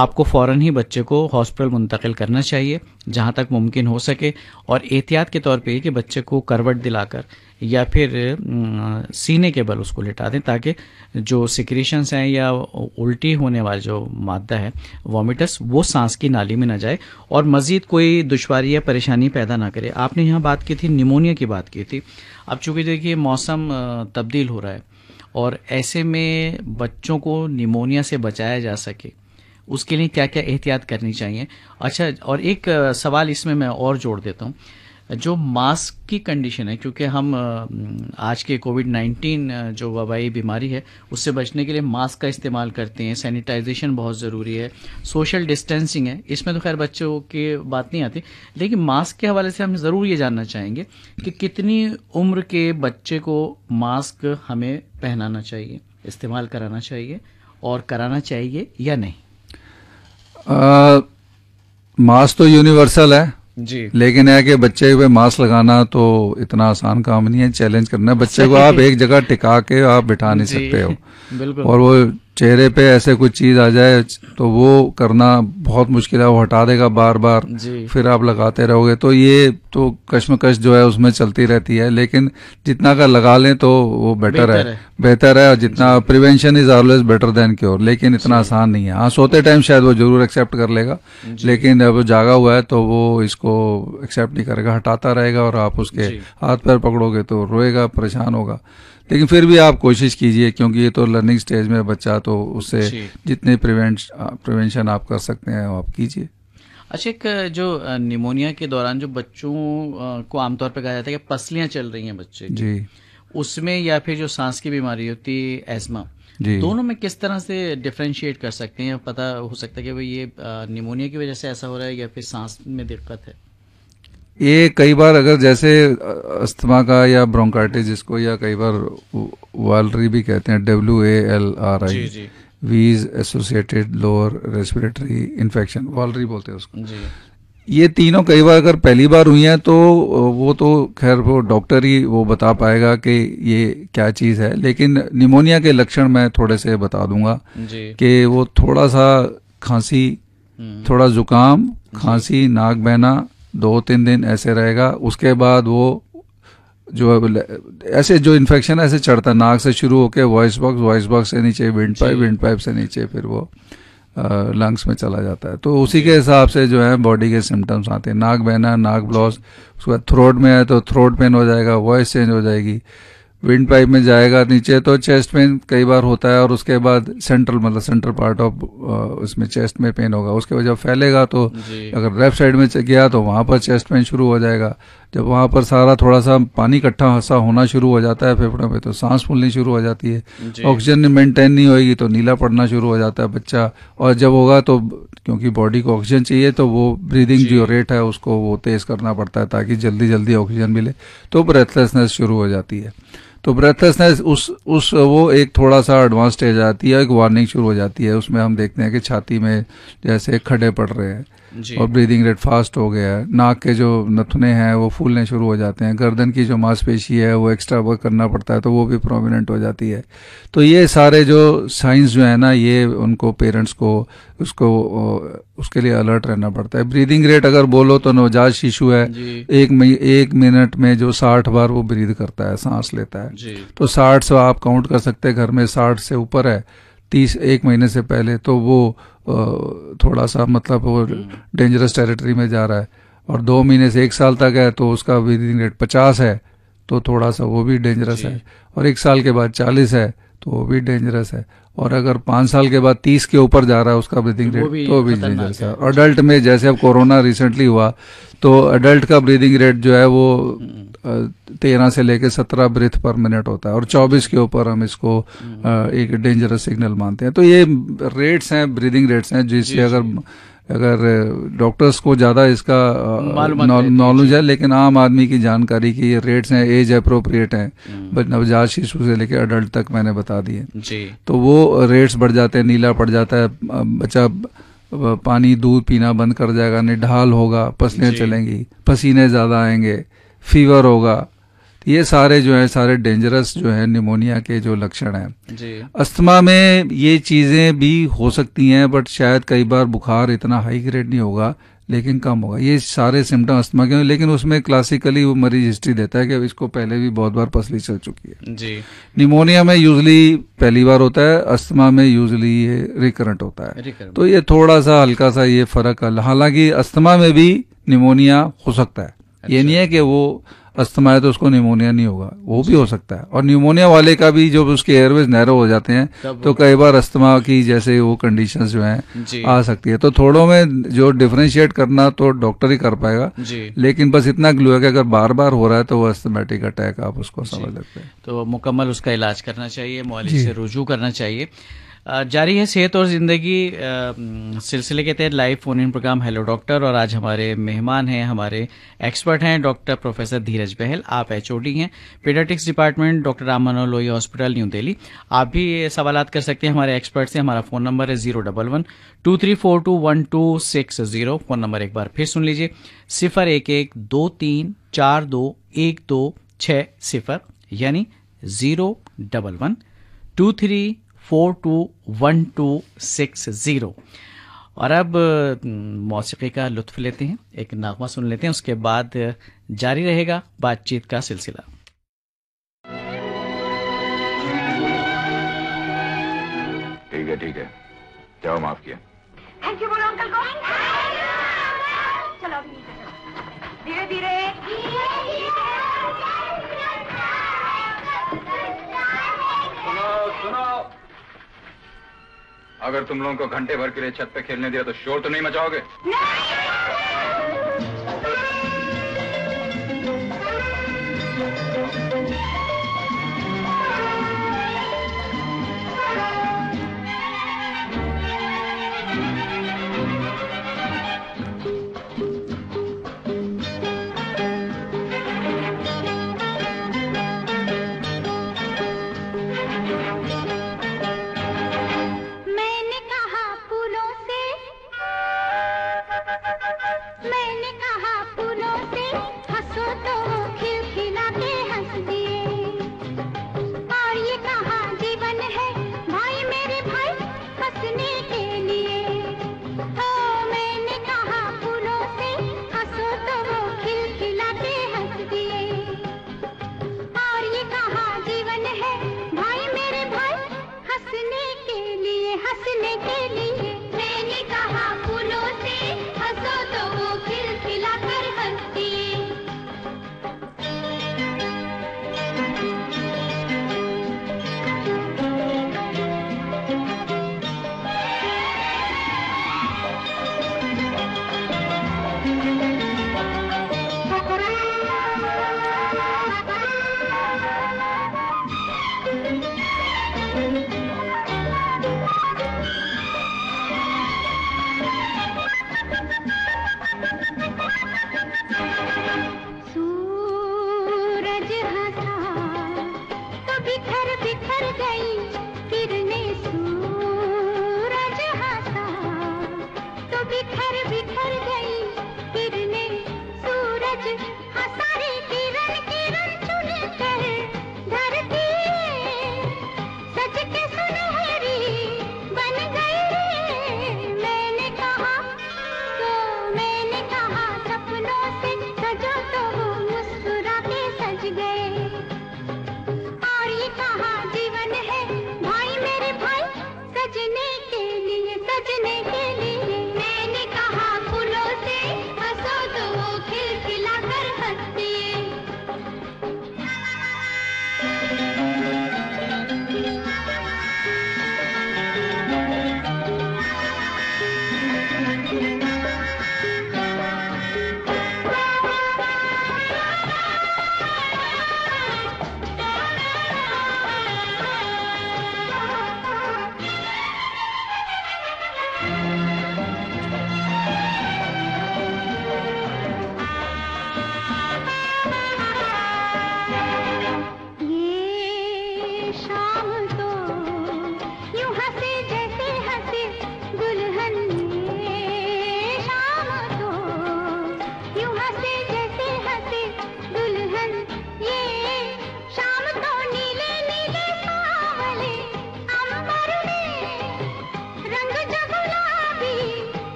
आपको फ़ौर ही बच्चे को हॉस्पिटल मुंतकिल करना चाहिए जहाँ तक मुमकिन हो सके और एहतियात के तौर पे कि बच्चे को करवट दिलाकर या फिर सीने के बल उसको लिटा दें ताकि जो सिक्रेशंस हैं या उल्टी होने वाला जो मादा है वॉमिटस वो सांस की नाली में ना जाए और मज़ीद कोई दुशारी या परेशानी पैदा ना करे आपने यहाँ बात की थी निमोनिया की बात की थी अब चूँकि देखिए मौसम तब्दील हो रहा है और ऐसे में बच्चों को निमोनिया से बचाया जा सके उसके लिए क्या क्या एहतियात करनी चाहिए अच्छा और एक सवाल इसमें मैं और जोड़ देता हूँ जो मास्क की कंडीशन है क्योंकि हम आज के कोविड 19 जो वबाई बीमारी है उससे बचने के लिए मास्क का इस्तेमाल करते हैं सैनिटाइजेशन बहुत ज़रूरी है सोशल डिस्टेंसिंग है इसमें तो खैर बच्चों की बात नहीं आती लेकिन मास्क के हवाले से हम ज़रूर ये जानना चाहेंगे कि कितनी उम्र के बच्चे को मास्क हमें पहनाना चाहिए इस्तेमाल कराना चाहिए और कराना चाहिए या नहीं मास्क तो यूनिवर्सल है जी लेकिन है कि बच्चे पे मास्क लगाना तो इतना आसान काम नहीं है चैलेंज करना है बच्चे को आप एक जगह टिका के आप बिठा नहीं सकते हो और वो चेहरे पे ऐसे कुछ चीज़ आ जाए तो वो करना बहुत मुश्किल है वो हटा देगा बार बार फिर आप लगाते रहोगे तो ये तो कश्मकश जो है उसमें चलती रहती है लेकिन जितना का लगा लें तो वो बेटर है बेहतर है और जितना prevention is always better than cure लेकिन इतना आसान नहीं है हाँ सोते टाइम शायद वो जरूर एक्सेप्ट कर लेगा लेकिन अब जागा हुआ है तो वो इसको एक्सेप्ट नहीं करेगा हटाता रहेगा और आप उसके हाथ पैर पकड़ोगे तो रोएगा परेशान होगा लेकिन फिर भी आप कोशिश कीजिए क्योंकि ये तो लर्निंग स्टेज में बच्चा तो उससे जितने प्रिवेंशन आप कर सकते हैं आप कीजिए अच्छा एक जो निमोनिया के दौरान जो बच्चों को आमतौर पर कहा जाता है कि पसलियां चल रही हैं बच्चे जी उसमें या फिर जो सांस की बीमारी होती है एजमा दोनों में किस तरह से डिफ्रेंशिएट कर सकते हैं पता हो सकता है कि भाई ये निमोनिया की वजह से ऐसा हो रहा है या फिर सांस में दिक्कत है ये कई बार अगर जैसे अस्थमा का या ब्रोंकाइटिस जिसको या कई बार वालरी भी कहते हैं W A L R I wheeze associated lower respiratory infection वालरी बोलते हैं उसको जी। ये तीनों कई बार अगर पहली बार हुई हैं तो वो तो खैर वो डॉक्टर ही वो बता पाएगा कि ये क्या चीज़ है लेकिन निमोनिया के लक्षण मैं थोड़े से बता दूंगा कि वो थोड़ा सा खांसी हम्म। थोड़ा ज़ुकाम खांसी नाक बहना दो तीन दिन ऐसे रहेगा उसके बाद वो जो ऐसे जो इन्फेक्शन है ऐसे चढ़ता नाक से शुरू होकर वॉइस बॉक्स वॉइस बॉक्स से नीचे विंड पाइप विंड पाइप से नीचे फिर वो लंग्स में चला जाता है तो उसी के हिसाब से जो है बॉडी के सिम्टम्स आते हैं नाक बहना नाक ब्लॉस उसके बाद थ्रोट में आए तो थ्रोट पेन हो जाएगा वॉइस चेंज हो जाएगी विंड पाइप में जाएगा नीचे तो चेस्ट पेन कई बार होता है और उसके बाद सेंट्रल मतलब सेंट्रल पार्ट ऑफ उसमें चेस्ट में पेन होगा उसके बाद जब फैलेगा तो अगर लेफ्ट साइड में गया तो वहाँ पर चेस्ट पेन शुरू हो जाएगा जब वहाँ पर सारा थोड़ा सा पानी इकट्ठा हसा होना शुरू हो जाता है फेफड़ों में तो सांस फूलनी शुरू हो जाती है ऑक्सीजन मेंटेन नहीं होगी तो नीला पड़ना शुरू हो जाता है बच्चा और जब होगा तो क्योंकि बॉडी को ऑक्सीजन चाहिए तो वो ब्रीदिंग जो रेट है उसको वो तेज़ करना पड़ता है ताकि जल्दी जल्दी ऑक्सीजन मिले तो ब्रेथलेसनेस शुरू हो जाती है तो ब्रेथलेसनेस उस उस वो एक थोड़ा सा एडवांस स्टेज आती है एक वार्निंग शुरू हो जाती है उसमें हम देखते हैं कि छाती में जैसे खडे पड़ रहे हैं और ब्रीदिंग रेट फास्ट हो गया है नाक के जो नथुने हैं वो फूलने शुरू हो जाते हैं गर्दन की जो मांसपेशी है वो एक्स्ट्रा वर्क करना पड़ता है तो वो भी प्रोमिनेंट हो जाती है तो ये सारे जो साइंस जो है ना ये उनको पेरेंट्स को उसको उसके लिए अलर्ट रहना पड़ता है ब्रीदिंग रेट अगर बोलो तो नवजात शिशु है एक एक मिनट में जो साठ बार वो ब्रीद करता है सांस लेता है तो साठ से आप काउंट कर सकते हैं घर में साठ से ऊपर है तीस एक महीने से पहले तो वो थोड़ा सा मतलब वो डेंजरस हम्म। टेरिटरी में जा रहा है और दो महीने से एक साल तक है तो उसका विदिंग रेट पचास है तो थोड़ा सा वो भी डेंजरस है और एक साल के बाद चालीस है तो वो भी डेंजरस है और अगर पांच साल के बाद तीस के ऊपर जा रहा है उसका ब्रीदिंग रेट तो भी डेंजरस है अडल्ट में जैसे अब कोरोना रिसेंटली हुआ तो अडल्ट का ब्रीदिंग रेट जो है वो तेरह से लेकर सत्रह ब्रिथ पर मिनट होता है और चौबीस के ऊपर हम इसको एक डेंजरस सिग्नल मानते हैं तो ये रेट्स हैं ब्रीदिंग रेट्स हैं जिससे अगर अगर डॉक्टर्स को ज़्यादा इसका नॉलेज है लेकिन आम आदमी की जानकारी की ये रेट्स हैं एज अप्रोप्रिएट हैं बट हम्म। नवजात शिशु से लेकर अडल्ट तक मैंने बता दिए तो वो रेट्स बढ़ जाते हैं नीला पड़ जाता है बच्चा पानी दूध पीना बंद कर जाएगा निढाल होगा पसलियाँ चलेंगी पसीने ज़्यादा आएंगे फीवर होगा तो ये सारे जो है सारे डेंजरस जो है निमोनिया के जो लक्षण हैं अस्थमा में ये चीज़ें भी हो सकती हैं बट शायद कई बार बुखार इतना हाई ग्रेड नहीं होगा लेकिन कम होगा ये सारे सिम्टम अस्थमा के लेकिन उसमें क्लासिकली वो मरीज हिस्ट्री देता है कि इसको पहले भी बहुत बार पसली चल चुकी है जी निमोनिया में यूजली पहली बार होता है अस्थमा में यूजली ये रिकरेंट होता है तो ये थोड़ा सा हल्का सा ये फर्क हालांकि अस्थमा में भी निमोनिया हो सकता है अच्छा। ये नहीं है कि वो अस्थमा है तो उसको निमोनिया नहीं होगा वो भी हो सकता है और निमोनिया वाले का भी जब उसके एयरवेज नैरो हो जाते हैं तो कई बार अस्थमा की जैसे वो कंडीशन जो है आ सकती है तो थोड़ों में जो डिफ्रेंशिएट करना तो डॉक्टर ही कर पाएगा लेकिन बस इतना ग्लू है कि अगर बार बार हो रहा है तो वो अस्थमेटिक अटैक आप उसको समझ सकते हैं तो मुकम्मल उसका इलाज करना चाहिए मुआलज से रुजू करना चाहिए जारी है सेहत और ज़िंदगी सिलसिले के तहत live phone in program hello doctor और आज हमारे मेहमान हैं हमारे एक्सपर्ट हैं डॉक्टर प्रोफेसर धीरज बहल आप एच हैं paediatrics department doctor Ram Manohar Lohia hospital new Delhi आप भी सवाल कर सकते हैं हमारे एक्सपर्ट से हमारा फ़ोन नंबर है zero double one two three four two one two six zero phone number एक बार फिर सुन लीजिए सिफ़र एक एक दो तीन चार दो एक दो छः सिफ़र यानी zero double one two three four और अब मौसी का लुत्फ लेते हैं एक नगमा सुन लेते हैं उसके बाद जारी रहेगा बातचीत का सिलसिला ठीक है ठीक है जाओ माफ किया थैंक यू बोलो अंकल को चलो धीरे धीरे सुनो सुनो अगर तुम लोगों को घंटे भर के लिए छत पे खेलने दिया तो शोर तो नहीं मचाओगे नहीं।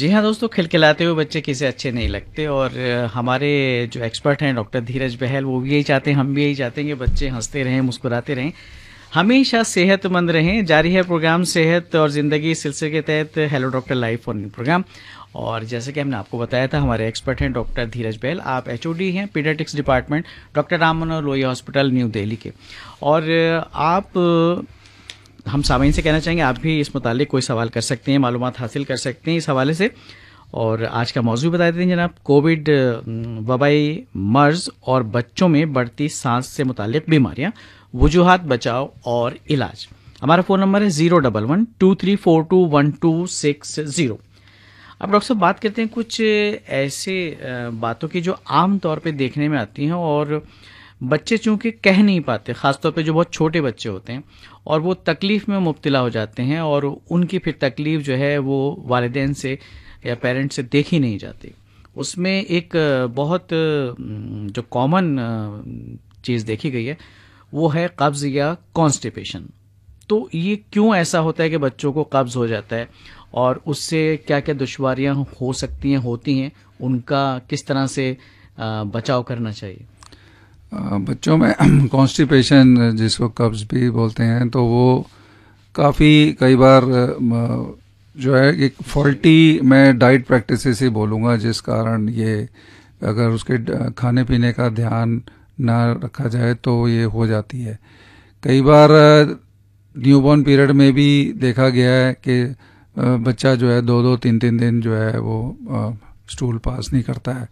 जी हाँ दोस्तों खिलखिलाते हुए बच्चे किसे अच्छे नहीं लगते और हमारे जो एक्सपर्ट हैं डॉक्टर धीरज बहल वो भी यही चाहते हैं हम भी यही चाहते हैं कि बच्चे हंसते रहें मुस्कुराते रहें हमेशा सेहतमंद रहें जारी है प्रोग्राम सेहत और ज़िंदगी सिलसिले के तहत हेलो डॉक्टर लाइफ और प्रोग्राम और जैसे कि हमने आपको बताया था हमारे एक्सपर्ट हैं डॉक्टर धीरज बैल आप एच हैं paediatrics department doctor Ram Manohar Lohia hospital new Delhi के और आप हम सामीन से कहना चाहेंगे आप भी इस मुतालिक कोई सवाल कर सकते हैं मालूम हासिल कर सकते हैं इस हवाले से और आज का मौजू बता देते हैं जनाब कोविड वबाई मर्ज और बच्चों में बढ़ती सांस से मुतक बीमारियाँ वजूहत बचाव और इलाज हमारा फ़ोन नंबर है zero double one two three four two one two six zero अब डॉक्टर साहब बात करते हैं कुछ ऐसे बातों की जो आम तौर पे देखने में आती हैं और बच्चे चूंकि कह नहीं पाते ख़ासतौर पे जो बहुत छोटे बच्चे होते हैं और वो तकलीफ़ में मुबतला हो जाते हैं और उनकी फिर तकलीफ़ जो है वो वालदेन से या पेरेंट्स से देखी नहीं जाती उसमें एक बहुत जो कॉमन चीज़ देखी गई है वो है कब्ज़ या कॉन्स्टिपेशन तो ये क्यों ऐसा होता है कि बच्चों को कब्ज़ हो जाता है और उससे क्या क्या दुशारियाँ हो सकती हैं होती हैं उनका किस तरह से बचाव करना चाहिए बच्चों में कॉन्स्टिपेशन *clears throat* जिसको कब्ज भी बोलते हैं तो वो काफ़ी कई बार जो है एक फॉल्टी मैं डाइट प्रैक्टिस ही बोलूँगा जिस कारण ये अगर उसके खाने पीने का ध्यान ना रखा जाए तो ये हो जाती है कई बार न्यूबॉर्न पीरियड में भी देखा गया है कि बच्चा जो है दो दो तीन तीन दिन जो है वो स्टूल पास नहीं करता है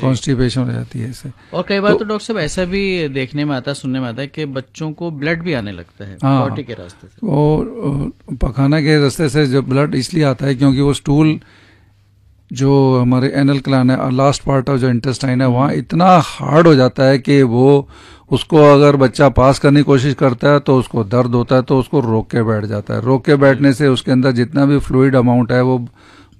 कॉन्स्टिपेशन हो जाती है इसे और कई बार तो, तो डॉक्टर साहब ऐसा भी देखने में आता है सुनने में आता है कि बच्चों को ब्लड भी आने लगता है हाँ, के रास्ते से और पखाना के रास्ते से जब ब्लड इसलिए आता है क्योंकि वो स्टूल जो हमारे एनल क्लान है लास्ट पार्ट ऑफ जो इंटेस्टाइन है वहाँ इतना हार्ड हो जाता है कि वो उसको अगर बच्चा पास करने की कोशिश करता है तो उसको दर्द होता है तो उसको रोक के बैठ जाता है रोक के बैठने से उसके अंदर जितना भी फ्लूड अमाउंट है वो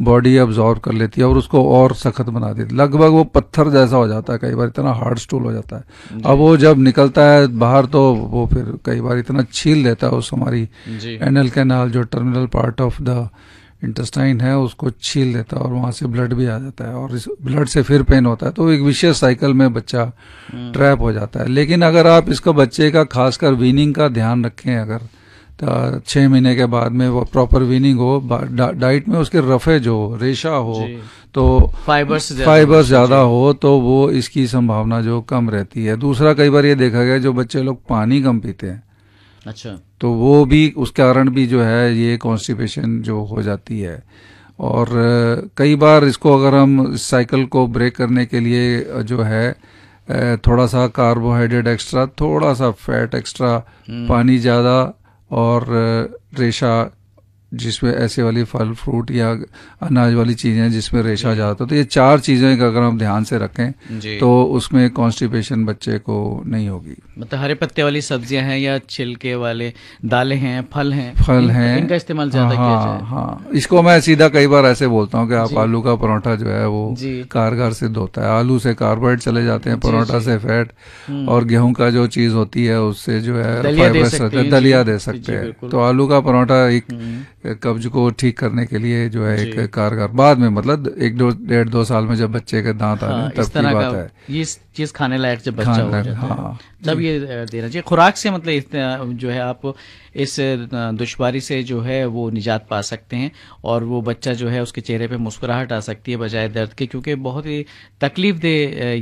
बॉडी अब्जॉर्व कर लेती है और उसको और सख्त बना देती है लगभग वो पत्थर जैसा हो जाता है कई बार इतना हार्ड स्टूल हो जाता है अब वो जब निकलता है बाहर तो वो फिर कई बार इतना छील लेता है उस हमारी एनल कैनाल जो terminal part of the intestine है उसको छील लेता है और वहाँ से ब्लड भी आ जाता है और इस ब्लड से फिर पेन होता है तो एक विशेष साइकिल में बच्चा ट्रैप हम्म। हो जाता है लेकिन अगर आप इसका बच्चे का खासकर वीनिंग का ध्यान रखें अगर छः महीने के बाद में वो प्रॉपर वीनिंग हो डाइट में उसके रफे हो रेशा हो तो फाइबर्स फाइबर्स ज़्यादा हो तो वो इसकी संभावना जो कम रहती है दूसरा कई बार ये देखा गया जो बच्चे लोग पानी कम पीते हैं अच्छा तो वो भी उस कारण भी जो है ये कॉन्स्टिपेशन जो हो जाती है और कई बार इसको अगर हम साइकिल को ब्रेक करने के लिए जो है थोड़ा सा कार्बोहाइड्रेट एक्स्ट्रा थोड़ा सा फैट एक्स्ट्रा हम्म। पानी ज़्यादा और रेशा जिसमें ऐसे वाली फल फ्रूट या अनाज वाली चीज़ें जिसमें रेशा है तो ये चार चीज़ें अगर हम ध्यान से रखें तो उसमें कॉन्स्टिपेशन बच्चे को नहीं होगी मतलब हरे पत्ते वाली सब्जियां हैं या छिलके वाले दालें हैं फल हैं फल इन, हैं इनका इस्तेमाल ज़्यादा किया हाँ, जाए हाँ इसको मैं सीधा कई बार ऐसे बोलता हूँ कि आप आलू का परोठा जो है वो कारगर सिद्ध होता है आलू से कार्बोहाइड चले जाते हैं परोठा से फैट हम्म। और गेहूं का जो चीज़ होती है उससे जो है दलिया दे सकते हैं तो आलू का परोठा एक हम्म। कब्ज को ठीक करने के लिए जो है एक कारगर बाद में मतलब एक दो डेढ़ दो साल में जब बच्चे के दांत हाँ, आने तब की बात है ये चीज खाने लायक जब बच्चा हो जाता है हाँ। तब ये देना चाहिए खुराक से मतलब जो है आप इस दुश्वारी से जो है वो निजात पा सकते हैं और वो बच्चा जो है उसके चेहरे पे मुस्कुराहट आ सकती है बजाय दर्द के क्योंकि बहुत ही तकलीफ दे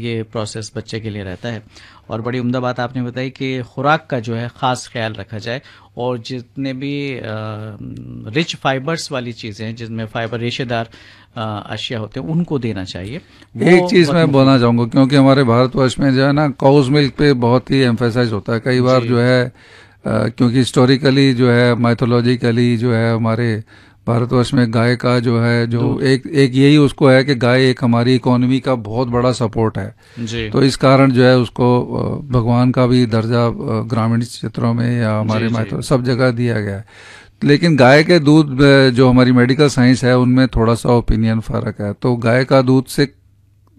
ये प्रोसेस बच्चे के लिए रहता है और बड़ी उम्दा बात आपने बताई कि खुराक का जो है ख़ास ख्याल रखा जाए और जितने भी आ, रिच फाइबर्स वाली चीज़ें जिसमें फाइबर रेशेदार अशिया होते हैं उनको देना चाहिए एक चीज़ मैं बोलना चाहूँगा क्योंकि हमारे भारतवर्ष में जो है ना काउज मिल्क पे बहुत ही एम्फेसाइज होता है कई बार जो है क्योंकि हिस्टोरिकली जो है माइथोलॉजिकली जो है हमारे भारतवर्ष में गाय का जो है जो एक एक यही उसको है कि गाय एक हमारी इकोनॉमी का बहुत बड़ा सपोर्ट है जी। तो इस कारण जो है उसको भगवान का भी दर्जा ग्रामीण क्षेत्रों में या हमारे माइथो सब जगह दिया गया है लेकिन गाय के दूध जो हमारी मेडिकल साइंस है उनमें थोड़ा सा ओपिनियन फ़र्क है तो गाय का दूध से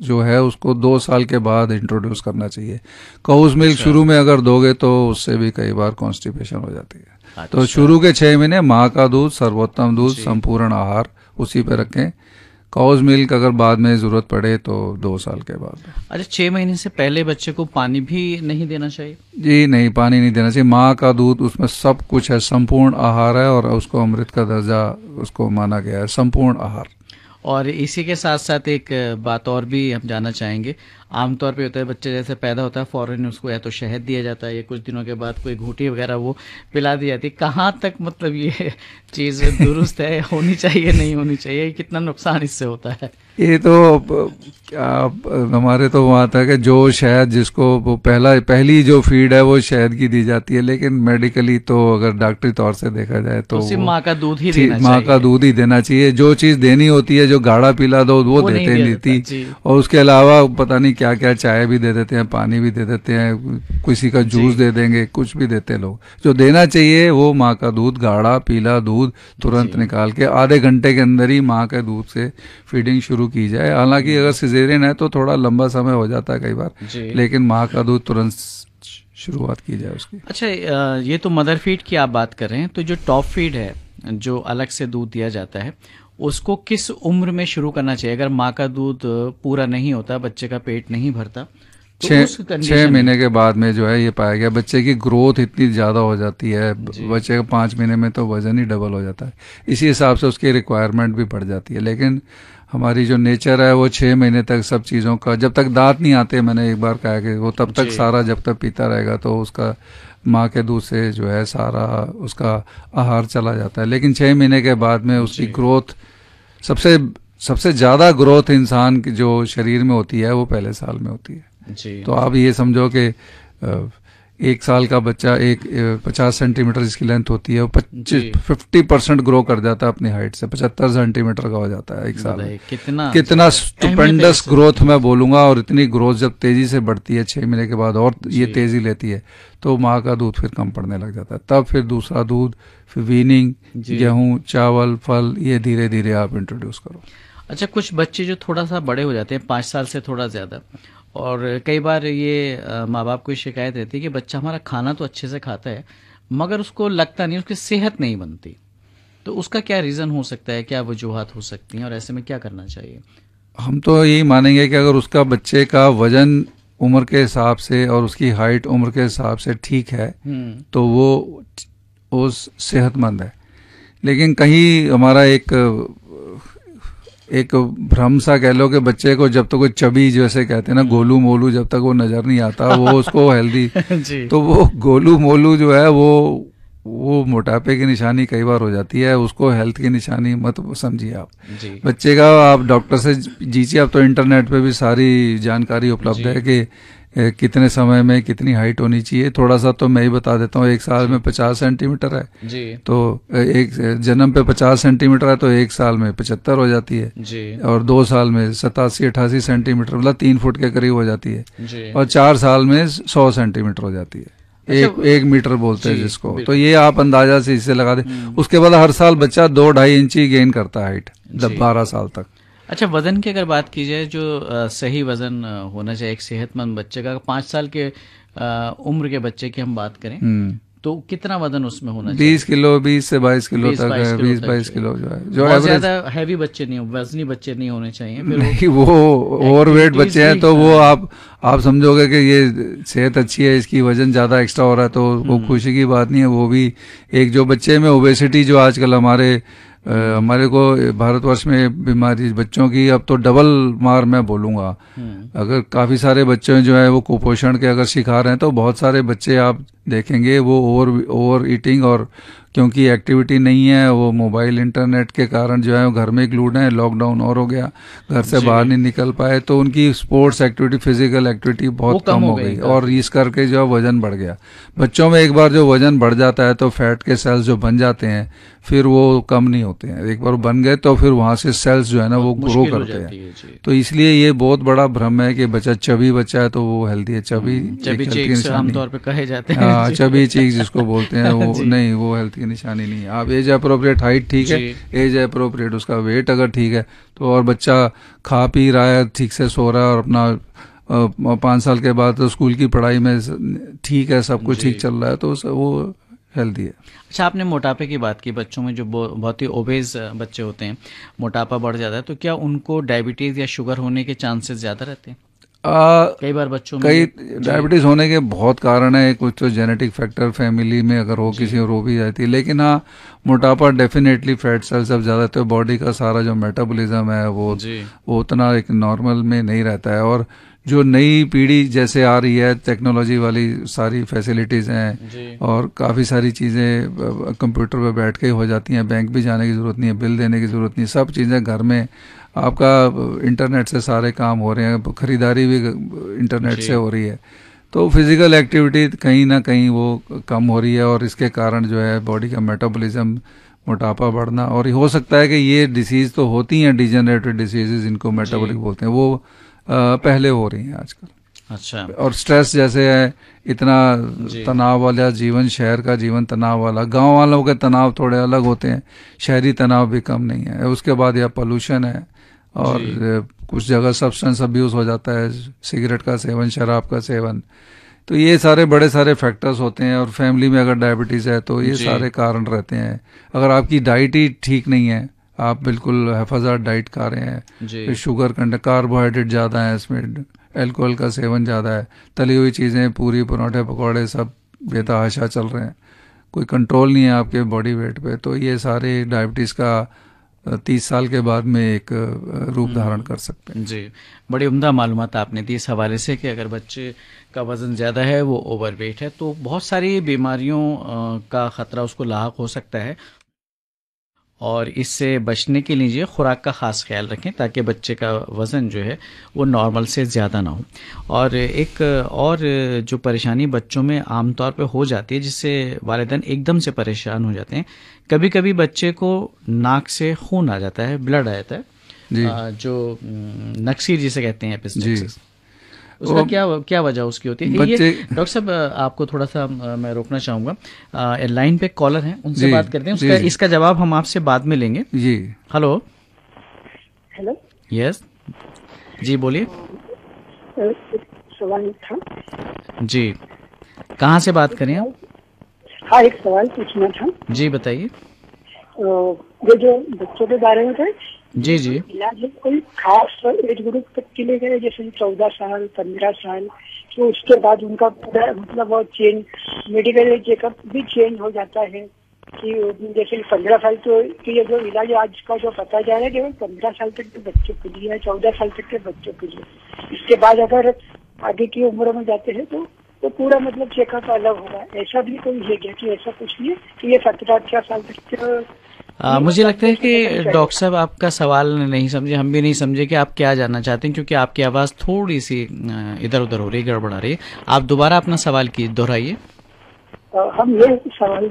जो है उसको दो साल के बाद इंट्रोड्यूस करना चाहिए कौज मिल्क अच्छा। शुरू में अगर दोगे तो उससे भी कई बार कॉन्स्टिपेशन हो जाती है तो अच्छा। शुरू के छह महीने माँ का दूध सर्वोत्तम दूध संपूर्ण आहार उसी पर रखें काउज मिल्क अगर बाद में ज़रूरत पड़े तो दो साल के बाद अच्छा छह महीने से पहले बच्चे को पानी भी नहीं देना चाहिए जी नहीं पानी नहीं देना चाहिए माँ का दूध उसमें सब कुछ है संपूर्ण आहार है और उसको अमृत का दर्जा उसको माना गया है संपूर्ण आहार और इसी के साथ साथ एक बात और भी हम जानना चाहेंगे आमतौर पे होता है बच्चे जैसे पैदा होता है फ़ौरन उसको या तो शहद दिया जाता है या कुछ दिनों के बाद कोई घूटी वगैरह वो पिला दी जाती है कहाँ तक मतलब ये *laughs* चीज़ दुरुस्त है होनी चाहिए नहीं होनी चाहिए कितना नुकसान इससे होता है ये तो हमारे तो वहाँ था कि जो शहद जिसको पहला पहली जो फीड है वो शहद की दी जाती है लेकिन मेडिकली तो अगर डॉक्टरी तौर से देखा जाए तो, तो सिर्फ माँ का दूध ही देना माँ का दूध ही देना चाहिए जो चीज़ देनी होती है जो गाढ़ा पीला दो वो, वो देते नहीं थी और उसके अलावा पता नहीं क्या क्या चाय भी दे देते हैं पानी भी दे देते हैं किसी का जूस दे देंगे कुछ भी देते लोग जो देना चाहिए वो माँ का दूध गाढ़ा पीला दूध तुरंत निकाल के आधे घंटे के अंदर ही माँ के दूध से फीडिंग शुरू शुरू की जाए हालांकि हम्म। अगर सिजेरियन है तो थोड़ा लंबा समय हो जाता है कई बार लेकिन माँ का दूध तुरंत शुरुआत की जाए उसकी अच्छा ये तो मदर फीड की आप बात कर रहे हैं तो जो टॉप फीड है जो अलग से दूध दिया जाता है उसको किस उम्र में शुरू करना चाहिए अगर माँ का दूध पूरा नहीं होता बच्चे का पेट नहीं भरता तो छः महीने के बाद में जो है ये पाया गया बच्चे की ग्रोथ इतनी ज़्यादा हो जाती है बच्चे का पाँच महीने में तो वज़न ही डबल हो जाता है इसी हिसाब से उसकी रिक्वायरमेंट भी बढ़ जाती है लेकिन हमारी जो नेचर है वो छः महीने तक सब चीज़ों का जब तक दांत नहीं आते मैंने एक बार कहा कि वो तब तक सारा जब तक पीता रहेगा तो उसका माँ के दूध से जो है सारा उसका आहार चला जाता है लेकिन छः महीने के बाद में उसकी ग्रोथ सबसे सबसे ज़्यादा ग्रोथ इंसान की जो शरीर में होती है वो पहले साल में होती है तो आप ये समझो कि एक साल का बच्चा एक पचास सेंटीमीटर जिसकी लेंथ होती है वो पच्चीस फिफ्टी परसेंट ग्रो कर जाता है अपनी हाइट से पचहत्तर सेंटीमीटर का हो जाता है एक साल कितना कितना स्टुपेंडस ग्रोथ मैं बोलूंगा और इतनी ग्रोथ जब तेज़ी से बढ़ती है छह महीने के बाद और ये तेज़ी लेती है तो माँ का दूध फिर कम पड़ने लग जाता है तब फिर दूसरा दूध फिर वीनिंग गेहूँ चावल फल ये धीरे धीरे आप इंट्रोड्यूस करो अच्छा कुछ बच्चे जो थोड़ा सा बड़े हो जाते हैं पाँच साल से थोड़ा ज़्यादा और कई बार ये माँ बाप को शिकायत रहती है कि बच्चा हमारा खाना तो अच्छे से खाता है मगर उसको लगता नहीं उसकी सेहत नहीं बनती तो उसका क्या रीज़न हो सकता है क्या वजूहत हो सकती हैं और ऐसे में क्या करना चाहिए हम तो यही मानेंगे कि अगर उसका बच्चे का वज़न उम्र के हिसाब से और उसकी हाइट उम्र के हिसाब से ठीक है हम्म। तो वो उस सेहतमंद है लेकिन कहीं हमारा एक एक भ्रम सा कह लो कि बच्चे को जब तक तो कोई चबी जैसे कहते हैं ना गोलू मोलू जब तक वो नज़र नहीं आता वो *laughs* उसको हेल्दी तो वो गोलू मोलू जो है वो वो मोटापे की निशानी कई बार हो जाती है उसको हेल्थ की निशानी मत समझिए आप बच्चे का आप डॉक्टर से जीजिए आप तो इंटरनेट पे भी सारी जानकारी उपलब्ध है कि कितने समय में कितनी हाइट होनी चाहिए थोड़ा सा तो मैं ही बता देता हूँ एक साल में पचास सेंटीमीटर है जी तो एक जन्म पे पचास सेंटीमीटर है तो एक साल में पचहत्तर हो जाती है जी और दो साल में सतासी अठासी सेंटीमीटर मतलब तीन फुट के करीब हो जाती है और चार साल में सौ सेंटीमीटर हो जाती है अच्छा, एक एक मीटर बोलते हैं जिसको तो ये आप अंदाजा से इसे लगा दे हम्म। उसके बाद हर साल बच्चा दो ढाई इंची गेन करता है हाइट बारह साल तक अच्छा वज़न की अगर बात की जाए जो आ, सही वज़न होना चाहिए एक सेहतमंद बच्चे का पांच साल के आ, उम्र के बच्चे की हम बात करें हम्म। तो कितना वजन उसमें होना चाहिए बीस किलो बीस से बाईस किलो तक बीस बाईस किलो जो है जो बहुत ज्यादा हैवी बच्चे नहीं हो वजनी बच्चे नहीं होने चाहिए नहीं वो ओवर वेट बच्चे हैं तो वो आप आप समझोगे कि ये सेहत अच्छी है इसकी वजन ज़्यादा एक्स्ट्रा हो रहा है तो वो हम्म। खुशी की बात नहीं है वो भी एक जो बच्चे में ओबेसिटी जो आजकल हमारे हमारे को भारतवर्ष में बीमारी बच्चों की अब तो डबल मार मैं बोलूँगा हम्म। अगर काफ़ी सारे बच्चे जो है वो कुपोषण के अगर शिकार हैं तो बहुत सारे बच्चे आप देखेंगे वो ओवर ओवर ईटिंग और क्योंकि एक्टिविटी नहीं है वो मोबाइल इंटरनेट के कारण जो है वो घर में ग्लूड हैं लॉकडाउन और हो गया घर से बाहर नहीं निकल पाए तो उनकी स्पोर्ट्स एक्टिविटी फिजिकल एक्टिविटी बहुत कम, कम हो गई और इस करके जो है वजन बढ़ गया बच्चों में एक बार जो वजन बढ़ जाता है तो फैट के सेल्स जो बन जाते हैं फिर वो कम नहीं होते हैं एक बार बन गए तो फिर वहाँ से सेल्स जो है ना वो ग्रो हाँ, करते हैं तो इसलिए ये बहुत बड़ा भ्रम है कि बच्चा चबी बच्चा है तो वो हेल्थी है चबी हम्म, आमतौर पर कहे जाते हैं हाँ, हाँ चबी चीक जिसको बोलते हैं *laughs* वो नहीं वो हेल्थ की निशानी नहीं है आप एज अप्रोप्रिएट हाइट ठीक है एज अप्रोप्रिएट उसका वेट अगर ठीक है तो और बच्चा खा पी रहा है ठीक से सो रहा है और अपना पाँच साल के बाद तो स्कूल की पढ़ाई में ठीक है सब कुछ ठीक चल रहा है तो वो हेल्दी है अच्छा आपने मोटापे की बात की बच्चों में जो बहुत ही ओबेज बच्चे होते हैं मोटापा बढ़ जाता है तो क्या उनको डायबिटीज़ या शुगर होने के चांसेस ज़्यादा रहते हैं आ, कई बार बच्चों कई डायबिटीज होने के बहुत कारण है कुछ तो जेनेटिक फैक्टर फैमिली में अगर हो किसी और हो भी जाती है लेकिन हाँ मोटापा डेफिनेटली फैट सेल्स अब ज़्यादा तो बॉडी का सारा जो मेटाबॉलिज्म है वो वो उतना एक नॉर्मल में नहीं रहता है और जो नई पीढ़ी जैसे आ रही है टेक्नोलॉजी वाली सारी फैसिलिटीज़ हैं और काफ़ी सारी चीज़ें कंप्यूटर पर बैठ के हो जाती हैं बैंक भी जाने की ज़रूरत नहीं है बिल देने की ज़रूरत नहीं सब चीज़ें घर में आपका इंटरनेट से सारे काम हो रहे हैं ख़रीदारी भी इंटरनेट से हो रही है तो फिज़िकल एक्टिविटी कहीं ना कहीं वो कम हो रही है और इसके कारण जो है बॉडी का मेटाबॉलिज्म मोटापा बढ़ना और हो सकता है कि ये डिसीज़ तो होती हैं डिजेनरेटेड डिसीजेज इनको मेटाबॉलिक बोलते हैं वो पहले हो रही हैं आजकल अच्छा और स्ट्रेस जैसे है इतना तनाव वाला जीवन शहर का जीवन तनाव वाला गांव वालों के तनाव थोड़े अलग होते हैं शहरी तनाव भी कम नहीं है उसके बाद यह पोल्यूशन है और कुछ जगह सब्सटेंस अब्यूज़ हो जाता है सिगरेट का सेवन शराब का सेवन तो ये सारे बड़े सारे फैक्टर्स होते हैं और फैमिली में अगर डायबिटीज़ है तो ये सारे कारण रहते हैं अगर आपकी डाइट ही ठीक नहीं है आप बिल्कुल हफाजत डाइट खा रहे हैं तो शुगर कंटेंट कार्बोहाइड्रेट ज़्यादा है इसमें एल्कोहल का सेवन ज़्यादा है तली हुई चीज़ें पूरी परौठे पकौड़े सब बेतहाशा चल रहे हैं कोई कंट्रोल नहीं है आपके बॉडी वेट पे तो ये सारे डायबिटीज़ का तीस साल के बाद में एक रूप हम्म। धारण कर सकते हैं जी बड़ी उम्दा मालूम आपने दी इस हवाले से कि अगर बच्चे का वज़न ज़्यादा है वो ओवरवेट है तो बहुत सारी बीमारियों का ख़तरा उसको लाक हो सकता है और इससे बचने के लिए खुराक का ख़ास ख्याल रखें ताकि बच्चे का वज़न जो है वो नॉर्मल से ज़्यादा ना हो और एक और जो परेशानी बच्चों में आमतौर पे हो जाती है जिससे वालदेन एकदम से परेशान हो जाते हैं कभी कभी बच्चे को नाक से खून आ जाता है ब्लड आ जाता है जी। जो नक्सी जिसे कहते हैं उसका क्या क्या वजह उसकी होती है ये डॉक्टर साहब आपको थोड़ा सा मैं रोकना चाहूंगा लाइन पे कॉलर है उनसे बात करते हैं उसका इसका जवाब हम आपसे बाद में लेंगे जी हेलो हेलो यस जी बोलिए सवाल था जी कहाँ से बात करें आप हाँ एक सवाल पूछना था जी बताइए ये जो बच्चों के बारे में था जी जी इलाज तो कोई खास एज ग्रुप तक के लिए गए जैसे चौदह साल पंद्रह साल तो उसके बाद उनका पूरा मतलब वो चेंज मेडिकल चेकअप भी चेंज हो जाता है कि जैसे पंद्रह साल तो ये जो इलाज आज का जो पता जा रहा है केवल पंद्रह साल तक के बच्चों के लिए है चौदह साल तक के बच्चों के लिए इसके बाद अगर आगे की उम्र में जाते हैं तो तो पूरा मतलब चेकअप अलग होगा ऐसा भी कोई है क्या कि ऐसा कुछ नहीं है कि ये सत्रह अठारह साल तक आ, मुझे मतलब लगता है कि डॉक्टर साहब आपका सवाल नहीं समझे हम भी नहीं समझे कि आप क्या जानना चाहते हैं क्योंकि आपकी आवाज़ थोड़ी सी इधर उधर हो रही है गड़बड़ा रही है आप दोबारा अपना सवाल की दोहराइए हम ये सवाल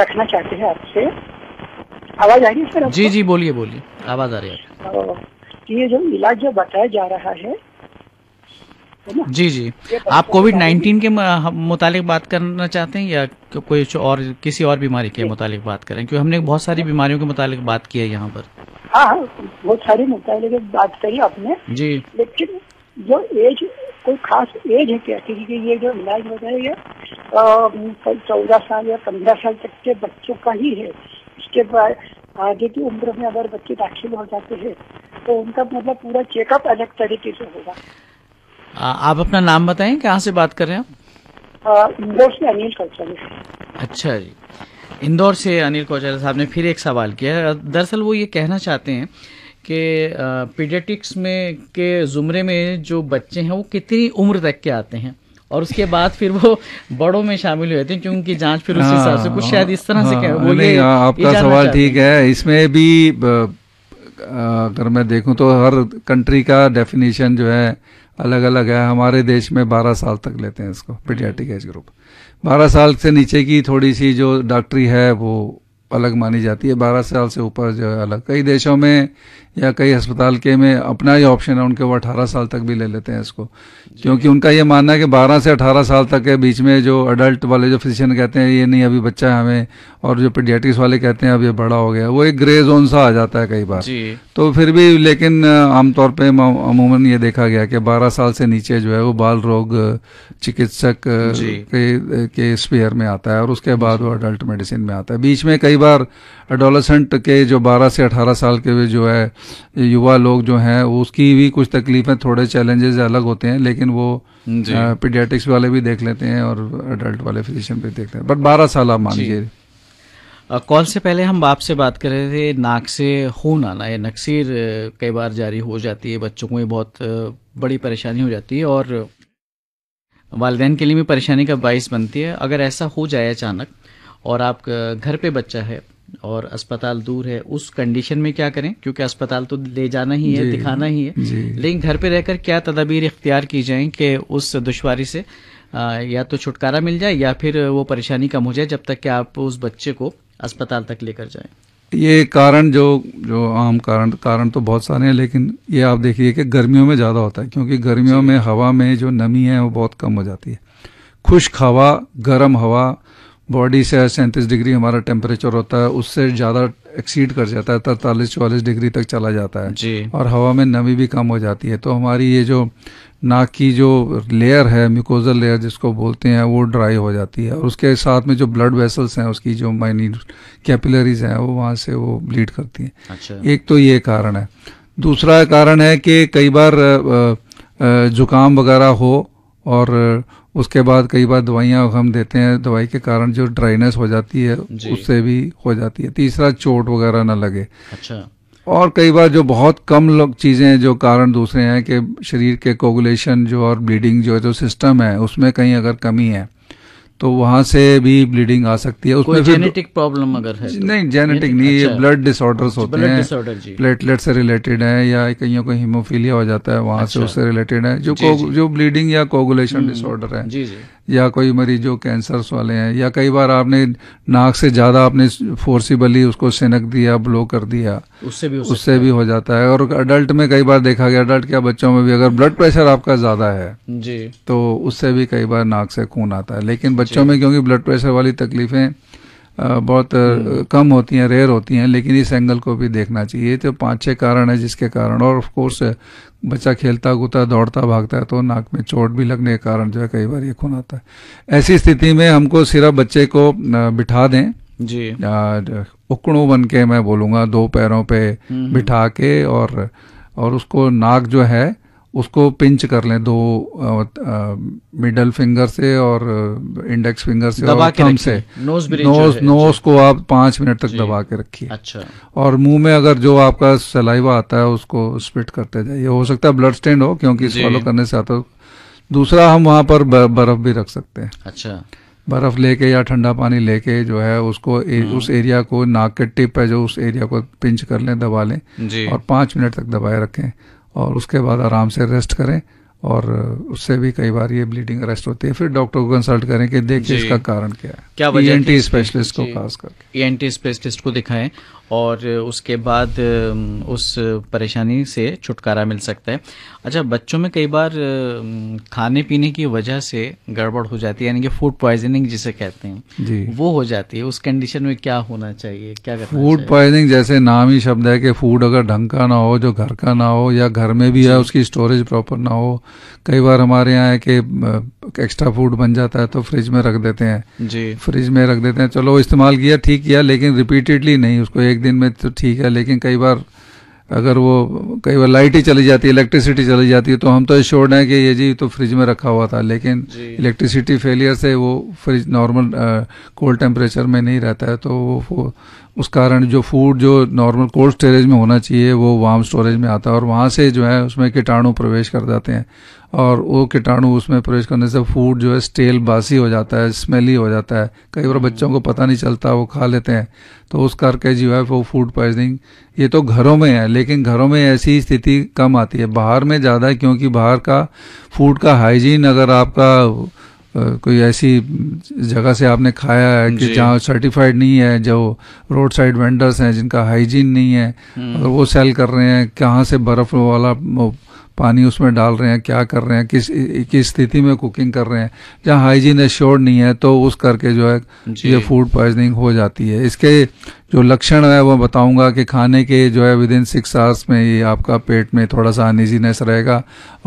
रखना चाहते हैं आपसे आवाज आ रही है सर जी जी बोलिए बोलिए आवाज आ रही है ये जो इलाज जो बताया जा रहा है ना जी जी आप तो कोविड नाइन्टीन के मुतालिक बात करना चाहते हैं या कोई और किसी और बीमारी के मुतालिक बात करें क्योंकि हमने बहुत सारी हाँ। बीमारियों के मुतालिक बात की है यहाँ पर हाँ, हाँ बहुत सारी मुतालिक बात करी आपने जी लेकिन जो एज कोई खास एज है क्या क्योंकि ये जो इलाज वगैरह ये चौदह साल या पंद्रह साल तक के बच्चों का ही है इसके बाद आगे की उम्र में अगर बच्चे दाखिल हो जाते हैं तो उनका मतलब पूरा चेकअप अलग तरीके से होगा आप अपना नाम बताएं कहाँ से बात कर रहे हैं आप अच्छा जी इंदौर से अनिल कौचाल साहब ने फिर एक सवाल किया है दरअसल वो ये कहना चाहते हैं कि पीडियाटिक्स में के ज़ुमरे में जो बच्चे हैं वो कितनी उम्र तक के आते हैं और उसके बाद फिर वो बड़ों में शामिल जाते हैं क्योंकि जांच फिर उस हिसाब से कुछ हाँ, शायद इस तरह से हाँ, वो ये आपका सवाल ठीक है इसमें भी अगर मैं देखूँ तो हर कंट्री का डेफिनेशन जो है अलग अलग है हमारे देश में 12 साल तक लेते हैं इसको पीडियाटिक एज ग्रुप 12 साल से नीचे की थोड़ी सी जो डॉक्टरी है वो अलग मानी जाती है 12 साल से ऊपर जो है अलग कई देशों में या कई अस्पताल के में अपना ही ऑप्शन है उनके वो अठारह साल तक भी ले लेते हैं इसको क्योंकि उनका ये मानना है कि बारह से अठारह साल तक के बीच में जो अडल्ट वाले जो फिजिशियन कहते हैं ये नहीं अभी बच्चा है हमें और जो पीडियाटिक्स वाले कहते हैं अब ये बड़ा हो गया वो एक ग्रे जोन सा आ जाता है कई बार तो फिर भी लेकिन आमतौर पर अमूमन ये देखा गया कि बारह साल से नीचे जो है वो बाल रोग चिकित्सक के, के स्पेयर में आता है और उसके बाद वो अडल्ट मेडिसिन में आता है बीच में कई बार एडोलसेंट के जो बारह से अठारह साल के जो है युवा लोग जो हैं उसकी भी कुछ तकलीफें थोड़े चैलेंजेस अलग होते हैं लेकिन वो पीडियाटिक्स वाले भी देख लेते हैं और अडल्ट वाले फिजिशियन भी देखते हैं बट बारह साल आप मानिए कॉल से पहले हम बाप से बात कर रहे थे नाक से खून आना या नक्सीर कई बार जारी हो जाती है बच्चों को भी बहुत बड़ी परेशानी हो जाती है और वालदेन के लिए भी परेशानी का बाइस बनती है अगर ऐसा हो जाए अचानक और आप घर पे बच्चा है और अस्पताल दूर है उस कंडीशन में क्या करें क्योंकि अस्पताल तो ले जाना ही है दिखाना ही है लेकिन घर पे रहकर क्या तदाबीर इख्तियार की जाए कि उस दुशारी से आ, या तो छुटकारा मिल जाए या फिर वो परेशानी कम हो जाए जब तक कि आप उस बच्चे को अस्पताल तक लेकर जाएं ये कारण जो जो आम कारण कारण तो बहुत सारे हैं लेकिन ये आप देखिए कि गर्मियों में ज़्यादा होता है क्योंकि गर्मियों में हवा में जो नमी है वो बहुत कम हो जाती है खुश्क हवा गर्म हवा बॉडी से सैंतीस डिग्री हमारा टेम्परेचर होता है उससे ज़्यादा एक्सीड कर जाता है तरतालीस चौवालीस डिग्री तक चला जाता है जी और हवा में नमी भी कम हो जाती है तो हमारी ये जो नाक की जो लेयर है म्यूकोजल लेयर जिसको बोलते हैं वो ड्राई हो जाती है और उसके साथ में जो ब्लड वेसल्स हैं उसकी जो माइनी कैपिलरीज हैं वो वहाँ से वो ब्लीड करती हैं अच्छा। एक तो ये कारण है दूसरा कारण है कि कई बार जुकाम वगैरह हो और उसके बाद कई बार दवाइयाँ हम देते हैं दवाई के कारण जो ड्राइनेस हो जाती है उससे भी हो जाती है तीसरा चोट वगैरह ना लगे अच्छा और कई बार जो बहुत कम लोग चीज़ें जो कारण दूसरे हैं कि शरीर के कोगुलेशन जो और ब्लीडिंग जो है जो सिस्टम है उसमें कहीं अगर कमी है तो वहाँ से भी ब्लीडिंग आ सकती है उसमें जेनेटिक प्रॉब्लम अगर है तो, नहीं जेनेटिक नहीं ये ब्लड अच्छा। डिसऑर्डर्स होते हैं प्लेटलेट से रिलेटेड है या कहीं को हीमोफीलिया हो जाता है वहाँ से अच्छा। उससे रिलेटेड है जो जो ब्लीडिंग या कोगुलेशन डिसऑर्डर है या कोई मरीज जो कैंसर्स वाले हैं या कई बार आपने नाक से ज़्यादा आपने फोर्सिबली उसको सिनक दिया ब्लो कर दिया उससे भी उससे भी हो जाता है और अडल्ट में कई बार देखा गया अडल्ट क्या बच्चों में भी अगर ब्लड प्रेशर आपका ज़्यादा है जी तो उससे भी कई बार नाक से खून आता है लेकिन बच्चों में क्योंकि ब्लड प्रेशर वाली तकलीफ़ें बहुत हम्म। कम होती हैं रेयर होती हैं लेकिन इस एंगल को भी देखना चाहिए तो पांच छह कारण है जिसके कारण और ऑफ कोर्स बच्चा खेलता कूदता दौड़ता भागता है तो नाक में चोट भी लगने के कारण जो है कई बार ये खून आता है ऐसी स्थिति में हमको सिर्फ बच्चे को बिठा दें जी उकड़ू बन के मैं बोलूँगा दो पैरों पे हम्म। बिठा के और और उसको नाक जो है उसको पिंच कर लें दो मिडल फिंगर से और इंडेक्स फिंगर से दबा और से नोज नोज अच्छा। नोज को आप पांच मिनट तक दबा के रखिए अच्छा और मुंह में अगर जो आपका सलाइवा आता है उसको स्पिट करते जाइए हो सकता है ब्लड स्टैंड हो क्योंकि फॉलो करने से आता दूसरा हम वहां पर बर्फ भी रख सकते हैं अच्छा बर्फ लेके या ठंडा पानी लेके जो है उसको ए, हम्म। उस एरिया को नाक के टिप है जो उस एरिया को पिंच कर लें दबा लें और पांच मिनट तक दबाए रखें और उसके बाद आराम से रेस्ट करें और उससे भी कई बार ये ब्लीडिंग अरेस्ट होती है फिर डॉक्टर को कंसल्ट करें कि देखिए इसका कारण क्या है क्या वजह स्पेशलिस्ट e को खास करके ई e स्पेशलिस्ट को दिखाएं और उसके बाद उस परेशानी से छुटकारा मिल सकता है अच्छा बच्चों में कई बार खाने पीने की वजह से गड़बड़ हो जाती है यानी कि फूड पॉइजनिंग जिसे कहते हैं जी वो हो जाती है उस कंडीशन में क्या होना चाहिए क्या करना फूड पॉइजनिंग जैसे नाम ही शब्द है कि फूड अगर ढंग का ना हो जो घर का ना हो या घर में भी है उसकी स्टोरेज प्रॉपर ना हो कई बार हमारे यहाँ है कि एक्स्ट्रा फूड बन जाता है तो फ्रिज में रख देते हैं जी फ्रिज में रख देते हैं चलो इस्तेमाल किया ठीक किया लेकिन रिपीटेडली नहीं उसको एक दिन में तो ठीक है लेकिन कई बार अगर वो कई बार लाइट ही चली जाती है इलेक्ट्रिसिटी चली जाती है तो हम तो श्योर हैं कि ये जी तो फ्रिज में रखा हुआ था लेकिन इलेक्ट्रिसिटी फेलियर से वो फ्रिज नॉर्मल कोल्ड टेम्परेचर में नहीं रहता है तो वो उस कारण जो फूड जो नॉर्मल कोल्ड स्टोरेज में होना चाहिए वो वार्म स्टोरेज में आता है और वहाँ से जो है उसमें कीटाणु प्रवेश कर जाते हैं और वो कीटाणु उसमें प्रवेश करने से फूड जो है स्टेल बासी हो जाता है स्मेली हो जाता है कई बार बच्चों को पता नहीं चलता वो खा लेते हैं तो उस करके जो है वो फूड पॉइजनिंग ये तो घरों में है लेकिन घरों में ऐसी स्थिति कम आती है बाहर में ज़्यादा क्योंकि बाहर का फूड का हाइजीन अगर आपका कोई ऐसी जगह से आपने खाया है कि जहाँ सर्टिफाइड नहीं है जो रोड साइड वेंडर्स हैं जिनका हाइजीन नहीं है हम्म। और वो सेल कर रहे हैं कहाँ से बर्फ़ वाला पानी उसमें डाल रहे हैं क्या कर रहे हैं किस किस स्थिति में कुकिंग कर रहे हैं जहाँ हाइजीन एश्योर्ड नहीं है तो उस करके जो है ये फूड पॉइजनिंग हो जाती है इसके जो लक्षण है वो बताऊंगा कि खाने के जो है विद इन सिक्स आवर्स में ये आपका पेट में थोड़ा सा अनइजीनेस रहेगा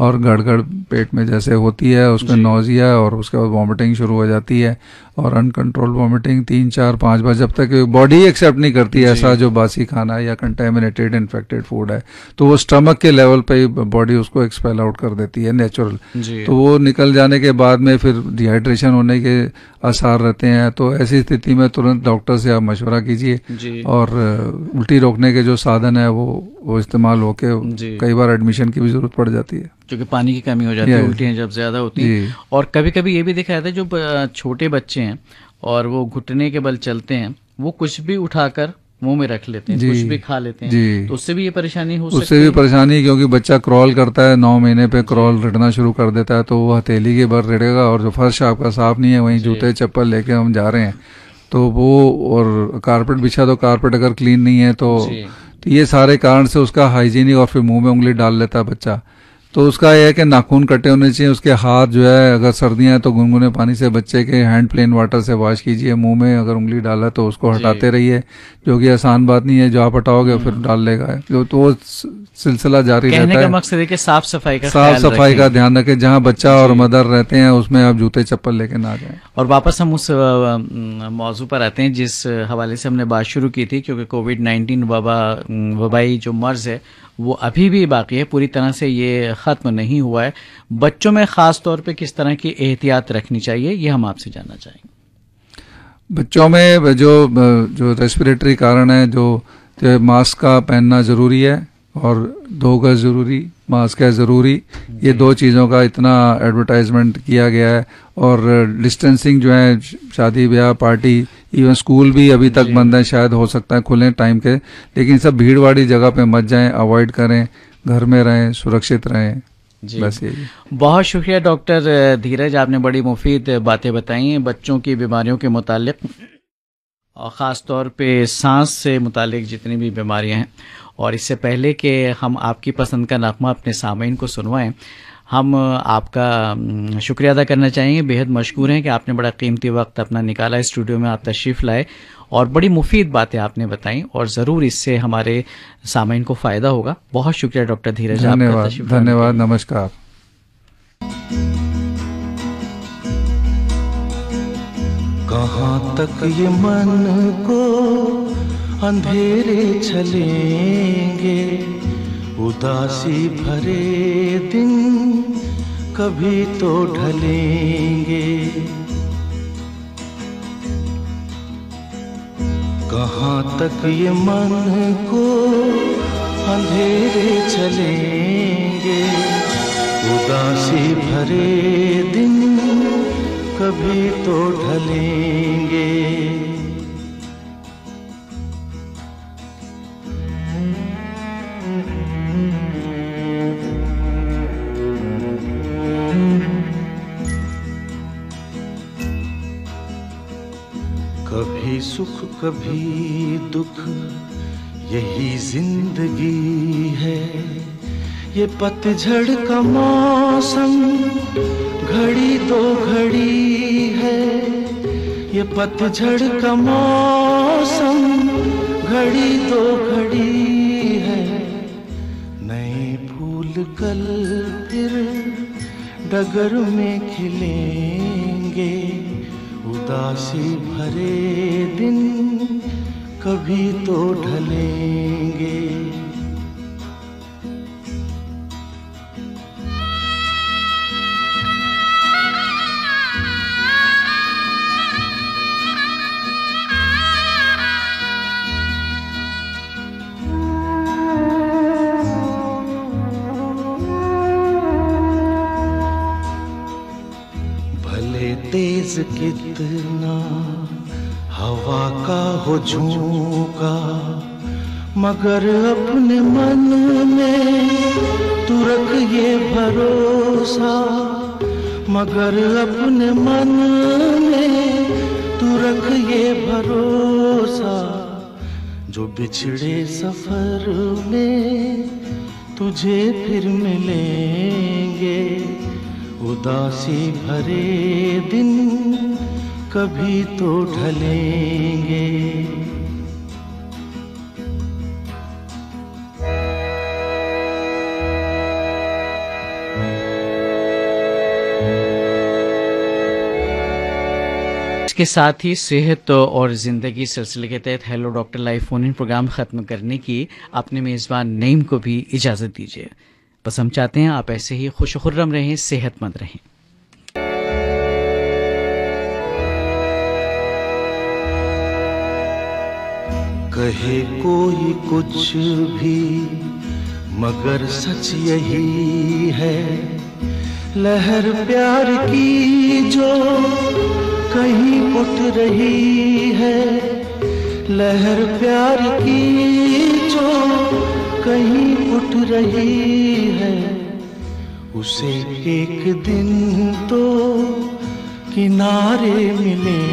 और गड़गड़ पेट में जैसे होती है उसमें नोजिया और उसके बाद वॉमिटिंग शुरू हो जाती है और अनकंट्रोल वॉमिटिंग तीन चार पाँच बार जब तक बॉडी एक्सेप्ट नहीं करती ऐसा जो बासी खाना है या कंटेमिनेटेड इन्फेक्टेड फूड है तो वो स्टमक के लेवल पर ही बॉडी उसको एक्सपेल आउट कर देती है नेचुरल तो वो निकल जाने के बाद में फिर डिहाइड्रेशन होने के आसार रहते हैं तो ऐसी स्थिति में तुरंत डॉक्टर से आप मशवरा कीजिए और उल्टी रोकने के जो साधन है वो वो इस्तेमाल होके कई बार एडमिशन की भी जरूरत पड़ जाती है क्योंकि पानी की कमी हो जाती है उल्टियाँ जब ज़्यादा होती हैं और कभी कभी ये भी देखा जाता है जो छोटे बच्चे हैं और वो घुटने के बल चलते हैं वो कुछ भी उठाकर मुंह में रख लेते हैं कुछ भी खा लेते हैं तो उससे भी ये परेशानी हो उससे भी परेशानी क्योंकि बच्चा क्रॉल करता है नौ महीने पे क्रॉल रिटना शुरू कर देता है तो वो हथेली के बर रटेगा और जो फर्श आपका साफ नहीं है वहीं जूते चप्पल लेके हम जा रहे हैं तो वो और कारपेट बिछा तो कारपेट अगर क्लीन नहीं है तो, तो ये सारे कारण से उसका हाइजीनिक और फिर मुंह में उंगली डाल लेता है बच्चा तो उसका यह है कि नाखून कटे होने चाहिए उसके हाथ जो है अगर सर्दियां हैं तो गुनगुने पानी से बच्चे के हैंड प्लेन वाटर से वॉश कीजिए मुंह में अगर उंगली डाला तो उसको हटाते रहिए जो कि आसान बात नहीं है जो आप हटाओगे फिर हम्म। डाल लेगा जो तो, तो वो सिलसिला जारी रहता है मकसद है कि साफ सफाई का साफ सफाई का ध्यान रखें जहाँ बच्चा और मदर रहते हैं उसमें आप जूते चप्पल लेके ना जाए और वापस हम उस मौजू पर आते हैं जिस हवाले से हमने बात शुरू की थी क्योंकि कोविड नाइन्टीन वबा वबाई जो मर्ज है वो अभी भी बाकी है पूरी तरह से ये ख़त्म नहीं हुआ है बच्चों में ख़ास तौर पे किस तरह की एहतियात रखनी चाहिए ये हम आपसे जानना चाहेंगे बच्चों में जो जो रेस्पिरेटरी कारण है जो, जो मास्क का पहनना ज़रूरी है और दो गज ज़रूरी मास्क है ज़रूरी ये दो चीज़ों का इतना एडवर्टाइजमेंट किया गया है और डिस्टेंसिंग जो है शादी ब्याह पार्टी इवन स्कूल भी अभी तक बंद है शायद हो सकता है खुलें टाइम के लेकिन सब भीड़ वाली जगह पे मत जाएं अवॉइड करें घर में रहें सुरक्षित रहें जी बस बहुत शुक्रिया डॉक्टर धीरज आपने बड़ी मुफीद बातें बताई बच्चों की बीमारियों के मुतालिक और ख़ास तौर पे सांस से मुतालिक जितनी भी बीमारियां हैं और इससे पहले कि हम आपकी पसंद का नगमा अपने सामीन को सुनवाएं हम आपका शुक्रिया अदा करना चाहेंगे बेहद मशहूर हैं कि आपने बड़ा कीमती वक्त अपना निकाला स्टूडियो में आप तशरीफ़ लाए और बड़ी मुफीद बातें आपने बताई और ज़रूर इससे हमारे सामाइन को फ़ायदा होगा बहुत शुक्रिया डॉक्टर धीरज धन्यवाद धन्यवाद नमस्कार कहाँ तक ये मन को अंधेरे चलेंगे उदासी भरे दिन कभी तो ढलेंगे कहाँ तक ये मन को अंधेरे चलेंगे उदासी भरे दिन कभी तो ढलेंगे सुख कभी दुख यही जिंदगी है ये पतझड़ का मौसम घड़ी दो घड़ी है ये पतझड़ का मौसम घड़ी दो घड़ी है नए फूल कल फिर डगर में खिलेंगे उदासी भरे दिन कभी तो ढलेंगे झूका मगर अपने मन में तू रख ये भरोसा मगर अपने मन में तू रख ये भरोसा जो बिछड़े सफर में तुझे फिर मिलेंगे उदासी भरे दिन कभी तो ढलेंगे इसके साथ ही सेहत और ज़िंदगी सिलसिले के तहत hello doctor life phone in program ख़त्म करने की अपने मेज़बान नईम को भी इजाज़त दीजिए बस हम चाहते हैं आप ऐसे ही खुश खुर्रम रहें सेहतमंद रहें कहे कोई कुछ भी मगर सच यही है लहर प्यार की जो कहीं उठ रही है लहर प्यार की जो कहीं उठ रही है उसे एक दिन तो किनारे मिलेंगे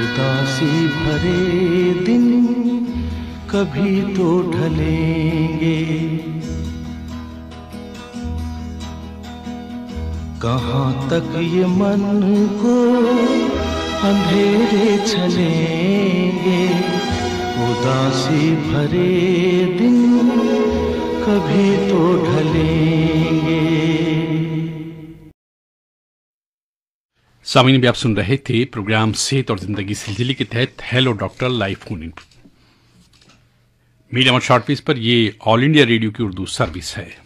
उदासी भरे दिन कभी तो ढलेंगे कहाँ तक ये मन को अंधेरे चलेंगे उदासी भरे दिन कभी तो ढलेंगे सामने भी आप सुन रहे थे प्रोग्राम सेहत और जिंदगी सिलसिले के तहत hello doctor live phone in medium और शॉर्ट पीस पर यह ऑल इंडिया रेडियो की उर्दू सर्विस है